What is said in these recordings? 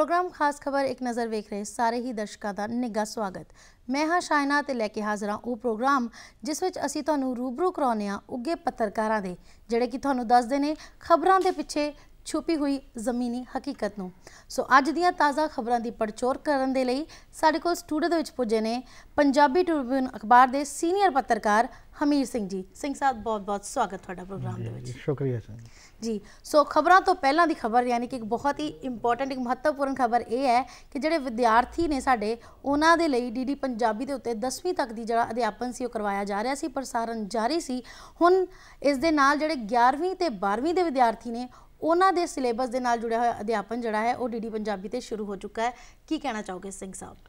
programme ਖਾਸ ਖਬਰ ਇੱਕ ਨਜ਼ਰ ਵੇਖ ਰਹੇ ਸਾਰੇ ਹੀ ਦਰਸ਼ਕਾਂ ਦਾ ਨਿੱਘਾ ਸਵਾਗਤ ਮੈਂ ਹਾਂ ਸ਼ਾਇਨਾ ਤੇ ਲੈ ਕੇ ਹਾਜ਼ਰਾਂ ਉਹ ਪ੍ਰੋਗਰਾਮ ਜਿਸ ਵਿੱਚ ਅਸੀਂ ਤੁਹਾਨੂੰ ਰੂਬਰੂ ਕਰਾਉਨੇ ਆ ਉੱਗੇ ਪੱਤਰਕਾਰਾਂ ਦੇ ਜਿਹੜੇ ਕਿ ਤੁਹਾਨੂੰ ਦੱਸਦੇ ਨੇ ਖਬਰਾਂ ਦੇ ਪਿੱਛੇ ਛੁਪੀ ਹੋਈ ਜ਼ਮੀਨੀ ਹਕੀਕਤ ਨੂੰ ਸੋ ਅੱਜ ਦੀਆਂ ਤਾਜ਼ਾ ਖਬਰਾਂ ਦੀ ਪੜਚੋਰ ਕਰਨ ਦੇ ਲਈ ਸਾਡੇ ਕੋਲ ਸਟੂਡੀਓ ਦੇ ਵਿੱਚ ਪੁੱਜੇ ਨੇ ਪੰਜਾਬੀ ਟ੍ਰਿਬਿਊਨ ਅਖਬਾਰ ਦੇ ਸੀਨੀਅਰ ਪੱਤਰਕਾਰ ਹਮੀਰ ਸਿੰਘ ਜੀ ਸਿੰਘ ਸਾਹਿਬ ਬਹੁਤ-ਬਹੁਤ ਸਵਾਗਤ ਤੁਹਾਡਾ ਪ੍ਰੋਗਰਾਮ ਦੇ ਵਿੱਚ ਸ਼ੁਕਰੀਆ ਸਰ ਜੀ ਸੋ ਖਬਰਾਂ ਤੋਂ ਪਹਿਲਾਂ ਦੀ ਖਬਰ ਯਾਨੀ ਕਿ ਇੱਕ ਬਹੁਤ ਹੀ ਇੰਪੋਰਟੈਂਟ ਇੱਕ ਮਹੱਤਵਪੂਰਨ ਖਬਰ ਇਹ ਹੈ ਕਿ ਜਿਹੜੇ ਵਿਦਿਆਰਥੀ ਨੇ ਸਾਡੇ ਉਹਨਾਂ ਦੇ ਲਈ ਡੀਡੀ ਪੰਜਾਬੀ ਦੇ ਉੱਤੇ 10ਵੀਂ ਤੱਕ ਦੀ ਜਿਹੜਾ ਅਧਿਆਪਨ ਸੀ ਉਹ ਕਰਵਾਇਆ ਜਾ ਰਿਹਾ ਸੀ ਪ੍ਰਸਾਰਣ ਜਾਰੀ ਸੀ ਹੁਣ ਇਸ ਦੇ ਨਾਲ ਜਿਹੜੇ 11ਵੀਂ ਤੇ 12ਵੀਂ ਦੇ ਵਿਦਿਆਰਥੀ ਨੇ ਉਹਨਾਂ ਦੇ ਸਿਲੇਬਸ ਦੇ ਨਾਲ ਜੁੜਿਆ ਹੋਇਆ ਅਧਿਆਪਨ ਜਿਹੜਾ ਹੈ ਉਹ ਡੀਡੀ ਪੰਜਾਬੀ ਤੇ ਸ਼ੁਰੂ ਹੋ ਚੁੱਕਾ ਹੈ ਕੀ ਕਹਿਣਾ ਚਾਹੋਗੇ ਸਿੰਘ ਸਾਹਿਬ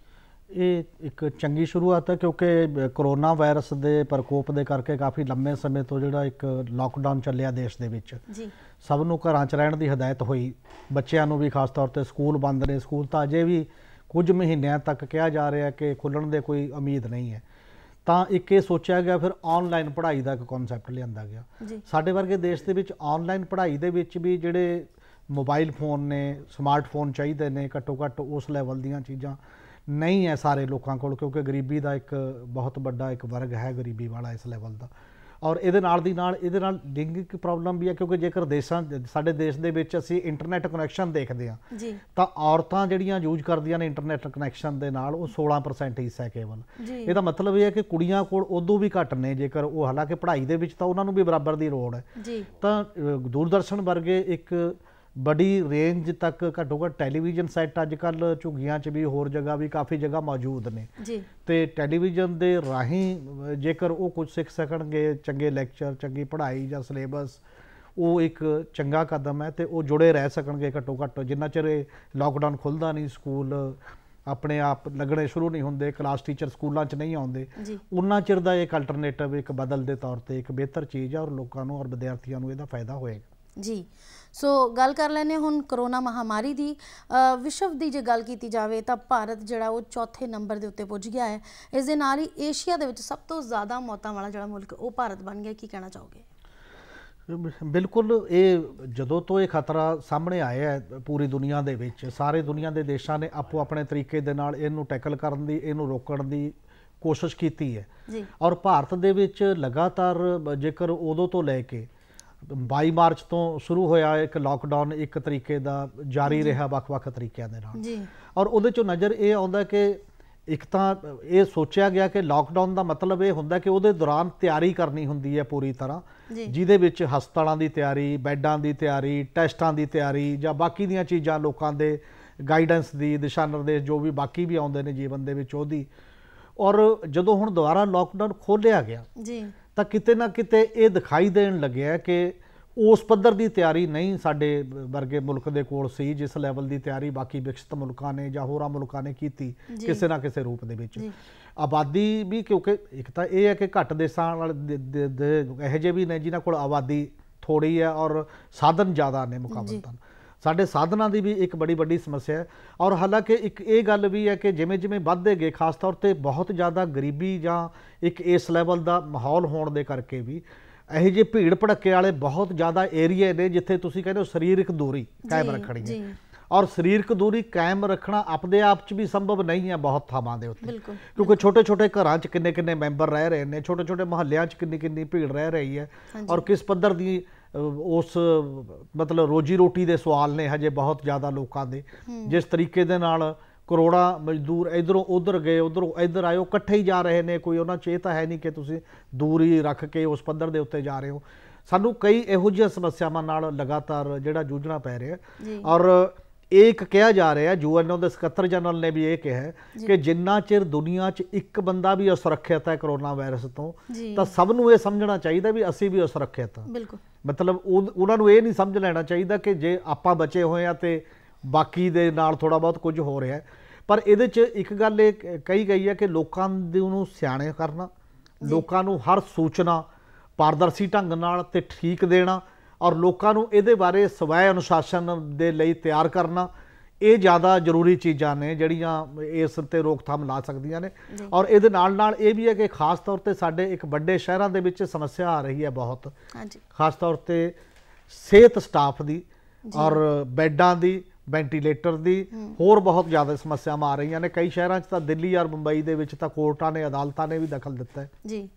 ਇਹ ਇੱਕ ਚੰਗੀ ਸ਼ੁਰੂਆਤ ਹੈ ਕਿਉਂਕਿ ਕਰੋਨਾ ਵਾਇਰਸ ਦੇ ਪ੍ਰਕੋਪ ਦੇ ਕਰਕੇ ਕਾਫੀ ਲੰਮੇ ਸਮੇਂ ਤੋਂ ਜਿਹੜਾ ਇੱਕ ਲਾਕਡਾਊਨ ਚੱਲਿਆ ਦੇਸ਼ ਦੇ ਵਿੱਚ ਜੀ ਸਭ ਨੂੰ ਘਰਾਂ 'ਚ ਰਹਿਣ ਦੀ ਹਦਾਇਤ ਹੋਈ ਬੱਚਿਆਂ ਨੂੰ ਵੀ ਖਾਸ ਤੌਰ ਤੇ ਸਕੂਲ ਬੰਦ ਨੇ ਸਕੂਲ ਤਾਂ ਅਜੇ ਵੀ ਕੁਝ ਮਹੀਨਿਆਂ ਤੱਕ ਕਿਹਾ ਜਾ ਰਿਹਾ ਕਿ ਖੁੱਲਣ ਦੇ ਕੋਈ ਉਮੀਦ ਨਹੀਂ ਹੈ ਤਾਂ ਇੱਕ ਇਹ ਸੋਚਿਆ ਗਿਆ ਫਿਰ ਆਨਲਾਈਨ ਪੜ੍ਹਾਈ ਦਾ ਇੱਕ ਕਨਸੈਪਟ ਲਿਆਂਦਾ ਗਿਆ ਸਾਡੇ ਵਰਗੇ ਦੇਸ਼ ਦੇ ਵਿੱਚ ਆਨਲਾਈਨ ਪੜ੍ਹਾਈ ਦੇ ਵਿੱਚ ਵੀ ਜਿਹੜੇ ਮੋਬਾਈਲ ਫੋਨ ਨੇ ਸਮਾਰਟਫੋਨ ਚਾਹੀਦੇ ਨੇ ਘੱਟੋ ਘੱਟ ਉਸ ਲੈਵਲ ਦੀਆਂ ਚੀਜ਼ਾਂ ਨਹੀਂ ਹੈ ਸਾਰੇ ਲੋਕਾਂ ਕੋਲ ਕਿਉਂਕਿ ਗਰੀਬੀ ਦਾ ਇੱਕ ਬਹੁਤ ਵੱਡਾ ਇੱਕ ਵਰਗ ਹੈ ਗਰੀਬੀ ਵਾਲਾ ਇਸ ਲੈਵਲ ਦਾ ਔਰ ਇਹਦੇ ਨਾਲ ਦੀ ਨਾਲ ਇਹਦੇ ਨਾਲ ਲਿੰਗਿਕ ਪ੍ਰੋਬਲਮ ਵੀ ਹੈ ਕਿਉਂਕਿ ਜੇਕਰ ਦੇਸ਼ਾਂ ਸਾਡੇ ਦੇਸ਼ ਦੇ ਵਿੱਚ ਅਸੀਂ ਇੰਟਰਨੈਟ ਕਨੈਕਸ਼ਨ ਦੇਖਦੇ ਆ ਤਾਂ ਔਰਤਾਂ ਜਿਹੜੀਆਂ ਯੂਜ਼ ਕਰਦੀਆਂ ਨੇ ਇੰਟਰਨੈਟ ਕਨੈਕਸ਼ਨ ਦੇ ਨਾਲ ਉਹ 16% ਹਿੱਸਾ ਕੇਵਲ ਇਹਦਾ ਮਤਲਬ ਇਹ ਹੈ ਕਿ ਕੁੜੀਆਂ ਕੋਲ ਉਦੋਂ ਵੀ ਘੱਟ ਨੇ ਜੇਕਰ ਉਹ ਹਾਲਾਂਕਿ ਪੜ੍ਹਾਈ ਦੇ ਵਿੱਚ ਤਾਂ ਉਹਨਾਂ ਨੂੰ ਵੀ ਬਰਾਬਰ ਦੀ ਲੋੜ ਹੈ ਤਾਂ ਦੂਰਦਰਸ਼ਨ ਵਰਗੇ ਇੱਕ ਬੜੀ ਰੇਂਜ ਤੱਕ ਘੱਟੋ ਘੱਟ ਟੈਲੀਵਿਜ਼ਨ ਸੈੱਟ ਅੱਜ ਕੱਲ ਝੁੱਗੀਆਂ 'ਚ ਵੀ ਹੋਰ ਜਗ੍ਹਾ ਵੀ ਕਾਫੀ ਜਗ੍ਹਾ ਮੌਜੂਦ ਨੇ ਜੀ ਤੇ ਟੈਲੀਵਿਜ਼ਨ ਦੇ ਰਾਹੀਂ ਜੇਕਰ ਉਹ ਕੁਝ ਸਿੱਖ ਸਕਣਗੇ ਚੰਗੇ ਲੈਕਚਰ ਚੰਗੀ ਪੜ੍ਹਾਈ ਜਾਂ ਸਿਲੇਬਸ ਉਹ ਇੱਕ ਚੰਗਾ ਕਦਮ ਹੈ ਤੇ ਉਹ ਜੁੜੇ ਰਹਿ ਸਕਣਗੇ ਘੱਟੋ ਘੱਟ ਜਿੰਨਾ ਚਿਰ ਲਾਕਡਾਊਨ ਖੁੱਲਦਾ ਨਹੀਂ ਸਕੂਲ ਆਪਣੇ ਆਪ ਲੱਗਣੇ ਸ਼ੁਰੂ ਨਹੀਂ ਹੁੰਦੇ ਕਲਾਸ ਟੀਚਰ ਸਕੂਲਾਂ 'ਚ ਨਹੀਂ ਆਉਂਦੇ ਉਹਨਾਂ ਚਿਰ ਦਾ ਇੱਕ ਅਲਟਰਨੇਟਿਵ ਇੱਕ ਬਦਲ ਦੇ ਤੌਰ ਤੇ ਇੱਕ ਬਿਹਤਰ ਚੀਜ਼ ਹੈ ਔਰ ਲੋਕਾਂ ਨੂੰ ਔਰ ਵਿਦਿਆਰਥੀਆਂ ਨੂੰ ਇਹਦਾ ਫਾਇਦਾ ਹੋਏਗਾ ਜੀ ਸੋ ਗੱਲ ਕਰ ਲੈਨੇ ਹੁਣ ਕਰੋਨਾ ਮਹਾਮਾਰੀ ਦੀ ਵਿਸ਼ਵ ਦੀ ਜੇ ਗੱਲ ਕੀਤੀ ਜਾਵੇ ਤਾਂ ਭਾਰਤ ਜਿਹੜਾ ਉਹ ਚੌਥੇ ਨੰਬਰ ਦੇ ਉੱਤੇ ਪੁੱਜ ਗਿਆ ਹੈ ਇਸ ਦੇ ਨਾਲ ਹੀ ਏਸ਼ੀਆ ਦੇ ਵਿੱਚ ਸਭ ਤੋਂ ਜ਼ਿਆਦਾ ਮੌਤਾਂ ਵਾਲਾ ਜਿਹੜਾ ਮੁਲਕ ਉਹ ਭਾਰਤ ਬਣ ਗਿਆ ਕੀ ਕਹਿਣਾ ਚਾਹੋਗੇ ਬਿਲਕੁਲ ਇਹ ਜਦੋਂ ਤੋਂ ਇਹ ਖਤਰਾ ਸਾਹਮਣੇ ਆਇਆ ਹੈ ਪੂਰੀ ਦੁਨੀਆ ਦੇ ਵਿੱਚ ਸਾਰੇ ਦੁਨੀਆ ਦੇ ਦੇਸ਼ਾਂ ਨੇ ਆਪੋ ਆਪਣੇ ਤਰੀਕੇ ਦੇ ਨਾਲ ਇਹਨੂੰ ਟੈਕਲ ਕਰਨ ਦੀ ਇਹਨੂੰ ਰੋਕਣ ਦੀ ਕੋਸ਼ਿਸ਼ ਕੀਤੀ ਹੈ ਜੀ ਔਰ ਭਾਰਤ ਦੇ ਵਿੱਚ ਲਗਾਤਾਰ ਜੇਕਰ ਉਦੋਂ ਤੋਂ ਲੈ ਕੇ 22 ਮਾਰਚ ਤੋਂ ਸ਼ੁਰੂ ਹੋਇਆ ਇੱਕ ਲਾਕਡਾਊਨ ਇੱਕ ਤਰੀਕੇ ਦਾ ਜਾਰੀ ਰਿਹਾ ਵੱਖ-ਵੱਖ ਤਰੀਕਿਆਂ ਦੇ ਨਾਲ ਜੀ ਔਰ ਉਹਦੇ ਚੋਂ ਨਜ਼ਰ ਇਹ ਆਉਂਦਾ ਕਿ ਇੱਕ ਤਾਂ ਇਹ ਸੋਚਿਆ ਗਿਆ ਕਿ ਲਾਕਡਾਊਨ ਦਾ ਮਤਲਬ ਇਹ ਹੁੰਦਾ ਕਿ ਉਹਦੇ ਦੌਰਾਨ ਤਿਆਰੀ ਕਰਨੀ ਹੁੰਦੀ ਹੈ ਪੂਰੀ ਤਰ੍ਹਾਂ ਜਿਹਦੇ ਵਿੱਚ ਹਸਪਤਾਲਾਂ ਦੀ ਤਿਆਰੀ ਬੈੱਡਾਂ ਦੀ ਤਿਆਰੀ ਟੈਸਟਾਂ ਦੀ ਤਿਆਰੀ ਜਾਂ ਬਾਕੀ ਦੀਆਂ ਚੀਜ਼ਾਂ ਲੋਕਾਂ ਦੇ ਗਾਈਡੈਂਸ ਦੀ ਦਿਸ਼ਾ ਨਿਰਦੇਸ਼ ਜੋ ਵੀ ਬਾਕੀ ਵੀ ਆਉਂਦੇ ਨੇ ਜੀਵਨ ਦੇ ਵਿੱਚ ਉਹਦੀ ਔਰ ਜਦੋਂ ਹੁਣ ਦੁਬਾਰਾ ਲਾਕਡਾਊਨ ਖੋਲਿਆ ਗਿਆ ਜੀ ਤਾਂ ਕਿਤੇ ਨਾ ਕਿਤੇ ਇਹ ਦਿਖਾਈ ਦੇਣ ਲੱਗਿਆ ਕਿ ਉਸ ਪੱਧਰ ਦੀ ਤਿਆਰੀ ਨਹੀਂ ਸਾਡੇ ਵਰਗੇ ਮੁਲਕ ਦੇ ਕੋਲ ਸੀ ਜਿਸ ਲੈਵਲ ਦੀ ਤਿਆਰੀ ਬਾਕੀ ਵਿਕਸਿਤ ਮੁਲਕਾਂ ਨੇ ਜਾਂ ਹੋਰਾਂ ਮੁਲਕਾਂ ਨੇ ਕੀਤੀ ਕਿਸੇ ਨਾ ਕਿਸੇ ਰੂਪ ਦੇ ਵਿੱਚ ਆਬਾਦੀ ਵੀ ਕਿਉਂਕਿ ਇੱਕ ਤਾਂ ਇਹ ਹੈ ਕਿ ਘੱਟ ਦੇਸ਼ਾਂ ਵਾਲੇ ਇਹ ਜਿਹੇ ਵੀ ਨੇ ਜਿਨ੍ਹਾਂ ਕੋਲ ਆਬਾਦੀ ਥੋੜੀ ਹੈ ਔਰ ਸਾਧਨ ਜ਼ਿਆਦਾ ਨੇ ਮੁਕਾਬਲਤਨ ਸਾਡੇ ਸਾਧਨਾਂ ਦੀ ਵੀ ਇੱਕ ਬੜੀ ਵੱਡੀ ਸਮੱਸਿਆ ਹੈ ਔਰ ਹਾਲਾਂਕਿ ਇੱਕ ਇਹ ਗੱਲ ਵੀ ਹੈ ਕਿ ਜਿਵੇਂ ਜਿਵੇਂ ਵੱਧਦੇ ਗਏ ਖਾਸ ਤੌਰ ਤੇ ਬਹੁਤ ਜ਼ਿਆਦਾ ਗਰੀਬੀ ਜਾਂ ਇੱਕ ਇਸ ਲੈਵਲ ਦਾ ਮਾਹੌਲ ਹੋਣ ਦੇ ਕਰਕੇ ਵੀ ਇਹ ਜੇ ਭੀੜ ਭੜੱਕੇ ਵਾਲੇ ਬਹੁਤ ਜ਼ਿਆਦਾ ਏਰੀਆ ਨੇ ਜਿੱਥੇ ਤੁਸੀਂ ਕਹਿੰਦੇ ਹੋ ਸਰੀਰਕ ਦੂਰੀ ਕਾਇਮ ਰੱਖਣੀ ਹੈ ਔਰ ਸਰੀਰਕ ਦੂਰੀ ਕਾਇਮ ਰੱਖਣਾ ਆਪਦੇ ਆਪ 'ਚ ਵੀ ਸੰਭਵ ਨਹੀਂ ਹੈ ਬਹੁਤ ਥਾਵਾਂ ਦੇ ਉੱਤੇ ਕਿਉਂਕਿ ਛੋਟੇ-ਛੋਟੇ ਘਰਾਂ 'ਚ ਕਿੰਨੇ-ਕਿੰਨੇ ਮੈਂਬਰ ਰਹਿ ਰਹੇ ਨੇ ਛੋਟੇ-ਛੋਟੇ ਮਹੱਲਿਆਂ 'ਚ ਕਿੰਨੀ-ਕਿੰਨੀ ਭੀੜ ਰਹਿ ਰਹੀ ਹੈ ਔਰ ਕਿਸ ਪੱਧਰ ਦੀ ਉਸ ਮਤਲਬ ਰੋਜੀ ਰੋਟੀ ਦੇ ਸਵਾਲ ਨੇ ਹਜੇ ਬਹੁਤ ਜ਼ਿਆਦਾ ਲੋਕਾਂ ਦੇ ਜਿਸ ਤਰੀਕੇ ਦੇ ਨਾਲ ਕਰੋੜਾ ਮਜ਼ਦੂਰ ਇਧਰੋਂ ਉਧਰ ਗਏ ਉਧਰੋਂ ਇਧਰ ਆਇਓ ਇਕੱਠੇ ਹੀ ਜਾ ਰਹੇ ਨੇ ਕੋਈ ਉਹਨਾਂ ਚ ਇਹ ਤਾਂ ਹੈ ਨਹੀਂ ਕਿ ਤੁਸੀਂ ਦੂਰੀ ਰੱਖ ਕੇ ਉਸ ਪੱਧਰ ਦੇ ਉੱਤੇ ਜਾ ਰਹੇ ਹੋ ਸਾਨੂੰ ਕਈ ਇਹੋ ਜਿਹੀਆਂ ਸਮੱਸਿਆਵਾਂ ਨਾਲ ਲਗਾਤਾਰ ਜਿਹੜਾ ਜੂਝਣਾ ਪੈ ਰਿਹਾ ਔਰ ਇੱਕ ਕਿਹਾ ਜਾ ਰਿਹਾ ਯੂਐਨਓ ਦੇ ਸਕੱਤਰ ਜਨਰਲ ਨੇ ਵੀ ਇਹ ਕਿਹਾ ਕਿ ਜਿੰਨਾ ਚਿਰ ਦੁਨੀਆ 'ਚ ਇੱਕ ਬੰਦਾ ਵੀ ਅਸੁਰੱਖਿਅਤ ਹੈ ਕਰੋਨਾ ਵਾਇਰਸ ਤੋਂ ਤਾਂ ਸਭ ਨੂੰ ਇਹ ਸਮਝਣਾ ਚਾਹੀਦਾ ਵੀ ਅਸੀਂ ਵੀ ਅਸੁਰੱਖਿਅਤ ਹਾਂ ਬਿਲਕੁਲ ਮਤਲਬ ਉਹਨਾਂ ਨੂੰ ਇਹ ਨਹੀਂ ਸਮਝ ਲੈਣਾ ਚਾਹੀਦਾ ਕਿ ਜੇ ਆਪਾਂ ਬਚੇ ਹੋਏ ਆ ਤੇ ਬਾਕੀ ਦੇ ਨਾਲ ਥੋੜਾ ਬਹੁਤ ਕੁਝ ਹੋ ਰਿਹਾ ਪਰ ਇਹਦੇ 'ਚ ਇੱਕ ਗੱਲ ਇਹ ਕਹੀ ਗਈ ਹੈ ਕਿ ਲੋਕਾਂ ਨੂੰ ਸਿਆਣੇ ਕਰਨਾ ਲੋਕਾਂ ਨੂੰ ਹਰ ਸੂਚਨਾ ਪਾਰਦਰਸ਼ੀ ਢੰਗ ਨਾਲ ਤੇ ਠੀਕ ਦੇਣਾ ਔਰ ਲੋਕਾਂ ਨੂੰ ਇਹਦੇ ਬਾਰੇ ਸਵੈ ਅਨੁਸ਼ਾਸਨ ਦੇ ਲਈ ਤਿਆਰ ਕਰਨਾ ਇਹ ਜ਼ਿਆਦਾ ਜ਼ਰੂਰੀ ਚੀਜ਼ਾਂ ਨੇ ਜਿਹੜੀਆਂ ਇਸ ਤੇ ਰੋਕਥਾਮ ਲਾ ਸਕਦੀਆਂ ਨੇ ਔਰ ਇਹਦੇ ਨਾਲ ਨਾਲ ਇਹ ਵੀ ਹੈ ਕਿ ਖਾਸ ਤੌਰ ਤੇ ਸਾਡੇ ਇੱਕ ਵੱਡੇ ਸ਼ਹਿਰਾਂ ਦੇ ਵਿੱਚ ਸਮੱਸਿਆ ਆ ਰਹੀ ਹੈ ਬਹੁਤ ਹਾਂਜੀ ਖਾਸ ਤੌਰ ਤੇ ਸਿਹਤ ਸਟਾਫ ਦੀ ਔਰ ਬੈੱਡਾਂ ਦੀ ਵੈਂਟੀਲੇਟਰ ਦੀ ਹੋਰ ਬਹੁਤ ਜ਼ਿਆਦਾ ਸਮੱਸਿਆਵਾਂ ਆ ਰਹੀਆਂ ਨੇ ਕਈ ਸ਼ਹਿਰਾਂ 'ਚ ਤਾਂ ਦਿੱਲੀ ਔਰ ਮੁੰਬਈ ਦੇ ਵਿੱਚ ਤਾਂ ਕੋਰਟਾਂ ਨੇ ਅਦਾਲਤਾਂ ਨੇ ਵੀ ਦਖਲ ਦਿੱਤਾ ਹੈ ਜੀ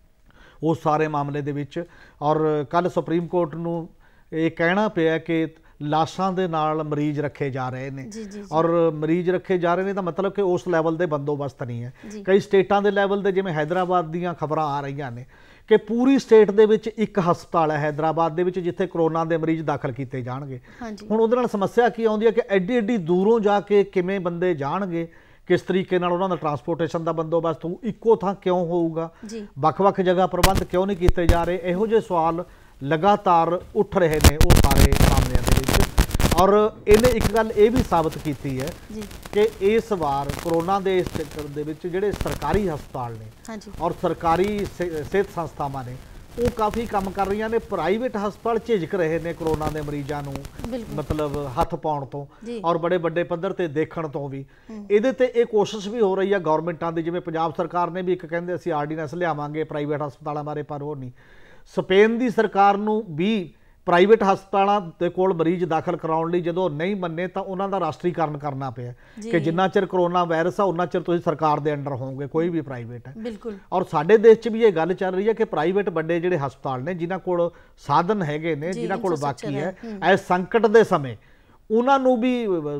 ਉਹ ਸਾਰੇ ਮਾਮਲੇ ਦੇ ਵਿੱਚ ਔਰ ਕੱਲ ਸੁਪਰੀਮ ਕੋਰਟ ਨੂੰ ਇਹ ਕਹਿਣਾ ਪਿਆ ਕਿ ਲਾਸ਼ਾਂ ਦੇ ਨਾਲ ਮਰੀਜ਼ ਰੱਖੇ ਜਾ ਰਹੇ ਨੇ ਔਰ ਮਰੀਜ਼ ਰੱਖੇ ਜਾ ਰਹੇ ਨੇ ਤਾਂ ਮਤਲਬ ਕਿ ਉਸ ਲੈਵਲ ਦੇ ਬੰਦੋਬਸਤ ਨਹੀਂ ਹੈ ਕਈ ਸਟੇਟਾਂ ਦੇ ਲੈਵਲ ਦੇ ਜਿਵੇਂ ਹైదరాబాద్ ਦੀਆਂ ਖਬਰਾਂ ਆ ਰਹੀਆਂ ਨੇ ਕਿ ਪੂਰੀ ਸਟੇਟ ਦੇ ਵਿੱਚ ਇੱਕ ਹਸਪਤਾਲ ਹੈ ਹైదరాబాద్ ਦੇ ਵਿੱਚ ਜਿੱਥੇ ਕਰੋਨਾ ਦੇ ਮਰੀਜ਼ ਦਾਖਲ ਕੀਤੇ ਜਾਣਗੇ ਹੁਣ ਉਹਦੇ ਨਾਲ ਸਮੱਸਿਆ ਕੀ ਆਉਂਦੀ ਹੈ ਕਿ ਐਡੀ ਐਡੀ ਦੂਰੋਂ ਜਾ ਕੇ ਕਿਵੇਂ ਬੰਦੇ ਜਾਣਗੇ ਕਿਸ ਤਰੀਕੇ ਨਾਲ ਉਹਨਾਂ ਦਾ ਟਰਾਂਸਪੋਰਟੇਸ਼ਨ ਦਾ ਬੰਦੋਬਸਤ ਹੋ ਇੱਕੋ ਥਾਂ ਕਿਉਂ ਹੋਊਗਾ ਵੱਖ-ਵੱਖ ਜਗ੍ਹਾ ਪ੍ਰਬੰਧ ਕਿਉਂ ਨਹੀਂ ਕੀਤੇ ਜਾ ਰਹੇ ਇਹੋ ਜਿਹੇ ਸਵਾਲ ਲਗਾਤਾਰ ਉੱਠ ਰਹੇ ਨੇ ਉਹ ਸਾਰੇ ਮਾਮਲਿਆਂ ਦੇ ਵਿੱਚ ਔਰ ਇਹਨੇ ਇੱਕ ਗੱਲ ਇਹ ਵੀ ਸਾਬਤ ਕੀਤੀ ਹੈ ਕਿ ਇਸ ਵਾਰ ਕਰੋਨਾ ਦੇ ਇਸ ਚੱਕਰ ਦੇ ਵਿੱਚ ਜਿਹੜੇ ਸਰਕਾਰੀ ਹਸਪਤਾਲ ਨੇ ਔਰ ਸਰਕਾਰੀ ਸਿਹਤ ਸੰਸਥਾਵਾਂ ਨੇ ਉਹ ਕਾਫੀ ਕੰਮ ਕਰ ਰਹੀਆਂ ਨੇ ਪ੍ਰਾਈਵੇਟ ਹਸਪਤਾਲ ਝਿਜਕ ਰਹੇ ਨੇ ਕਰੋਨਾ ਦੇ ਮਰੀਜ਼ਾਂ ਨੂੰ ਮਤਲਬ ਹੱਥ ਪਾਉਣ ਤੋਂ ਔਰ ਬੜੇ ਵੱਡੇ ਪੱਧਰ ਤੇ ਦੇਖਣ ਤੋਂ ਵੀ ਇਹਦੇ ਤੇ ਇਹ ਕੋਸ਼ਿਸ਼ ਵੀ ਹੋ ਰਹੀ ਹੈ ਗਵਰਨਮੈਂਟਾਂ ਦੀ ਜਿਵੇਂ ਪੰਜਾਬ ਸਰਕਾਰ ਨੇ ਵੀ ਇੱਕ ਕਹਿੰਦੇ ਅਸੀਂ ਆਰਡੀਨੈਂਸ ਲਿਆਵਾਂਗੇ ਪ੍ਰਾਈਵੇਟ ਹਸਪਤਾਲਾਂ ਬਾਰੇ ਪਰ ਉਹ ਨਹੀਂ ਸਪੇਨ ਦੀ ਸਰਕਾਰ ਨੂੰ ਵੀ ਪ੍ਰਾਈਵੇਟ ਹਸਪਤਾਲਾਂ ਦੇ ਕੋਲ ਮਰੀਜ਼ ਦਾਖਲ ਕਰਾਉਣ ਲਈ ਜਦੋਂ ਨਹੀਂ ਮੰਨੇ ਤਾਂ ਉਹਨਾਂ ਦਾ ਰਾਸ਼ਟਰੀਕਰਨ ਕਰਨਾ ਪਿਆ ਕਿ ਜਿੰਨਾ ਚਿਰ ਕਰੋਨਾ ਵਾਇਰਸ ਆ ਉਹਨਾਂ ਚਿਰ ਤੁਸੀਂ ਸਰਕਾਰ ਦੇ ਅੰਡਰ ਹੋਵੋਗੇ ਕੋਈ ਵੀ ਪ੍ਰਾਈਵੇਟ ਹੈ ਬਿਲਕੁਲ ਔਰ ਸਾਡੇ ਦੇਸ਼ 'ਚ ਵੀ ਇਹ ਗੱਲ ਚੱਲ ਰਹੀ ਹੈ ਕਿ ਪ੍ਰਾਈਵੇਟ ਵੱਡੇ ਜਿਹੜੇ ਹਸਪਤਾਲ ਨੇ ਜਿਨ੍ਹਾਂ ਕੋਲ ਸਾਧਨ ਹੈਗੇ ਨੇ ਜਿਨ੍ਹਾਂ ਕੋਲ ਬਾਕੀ ਹੈ ਐ ਸੰਕਟ ਦੇ ਸਮੇਂ ਉਹਨਾਂ ਨੂੰ ਵੀ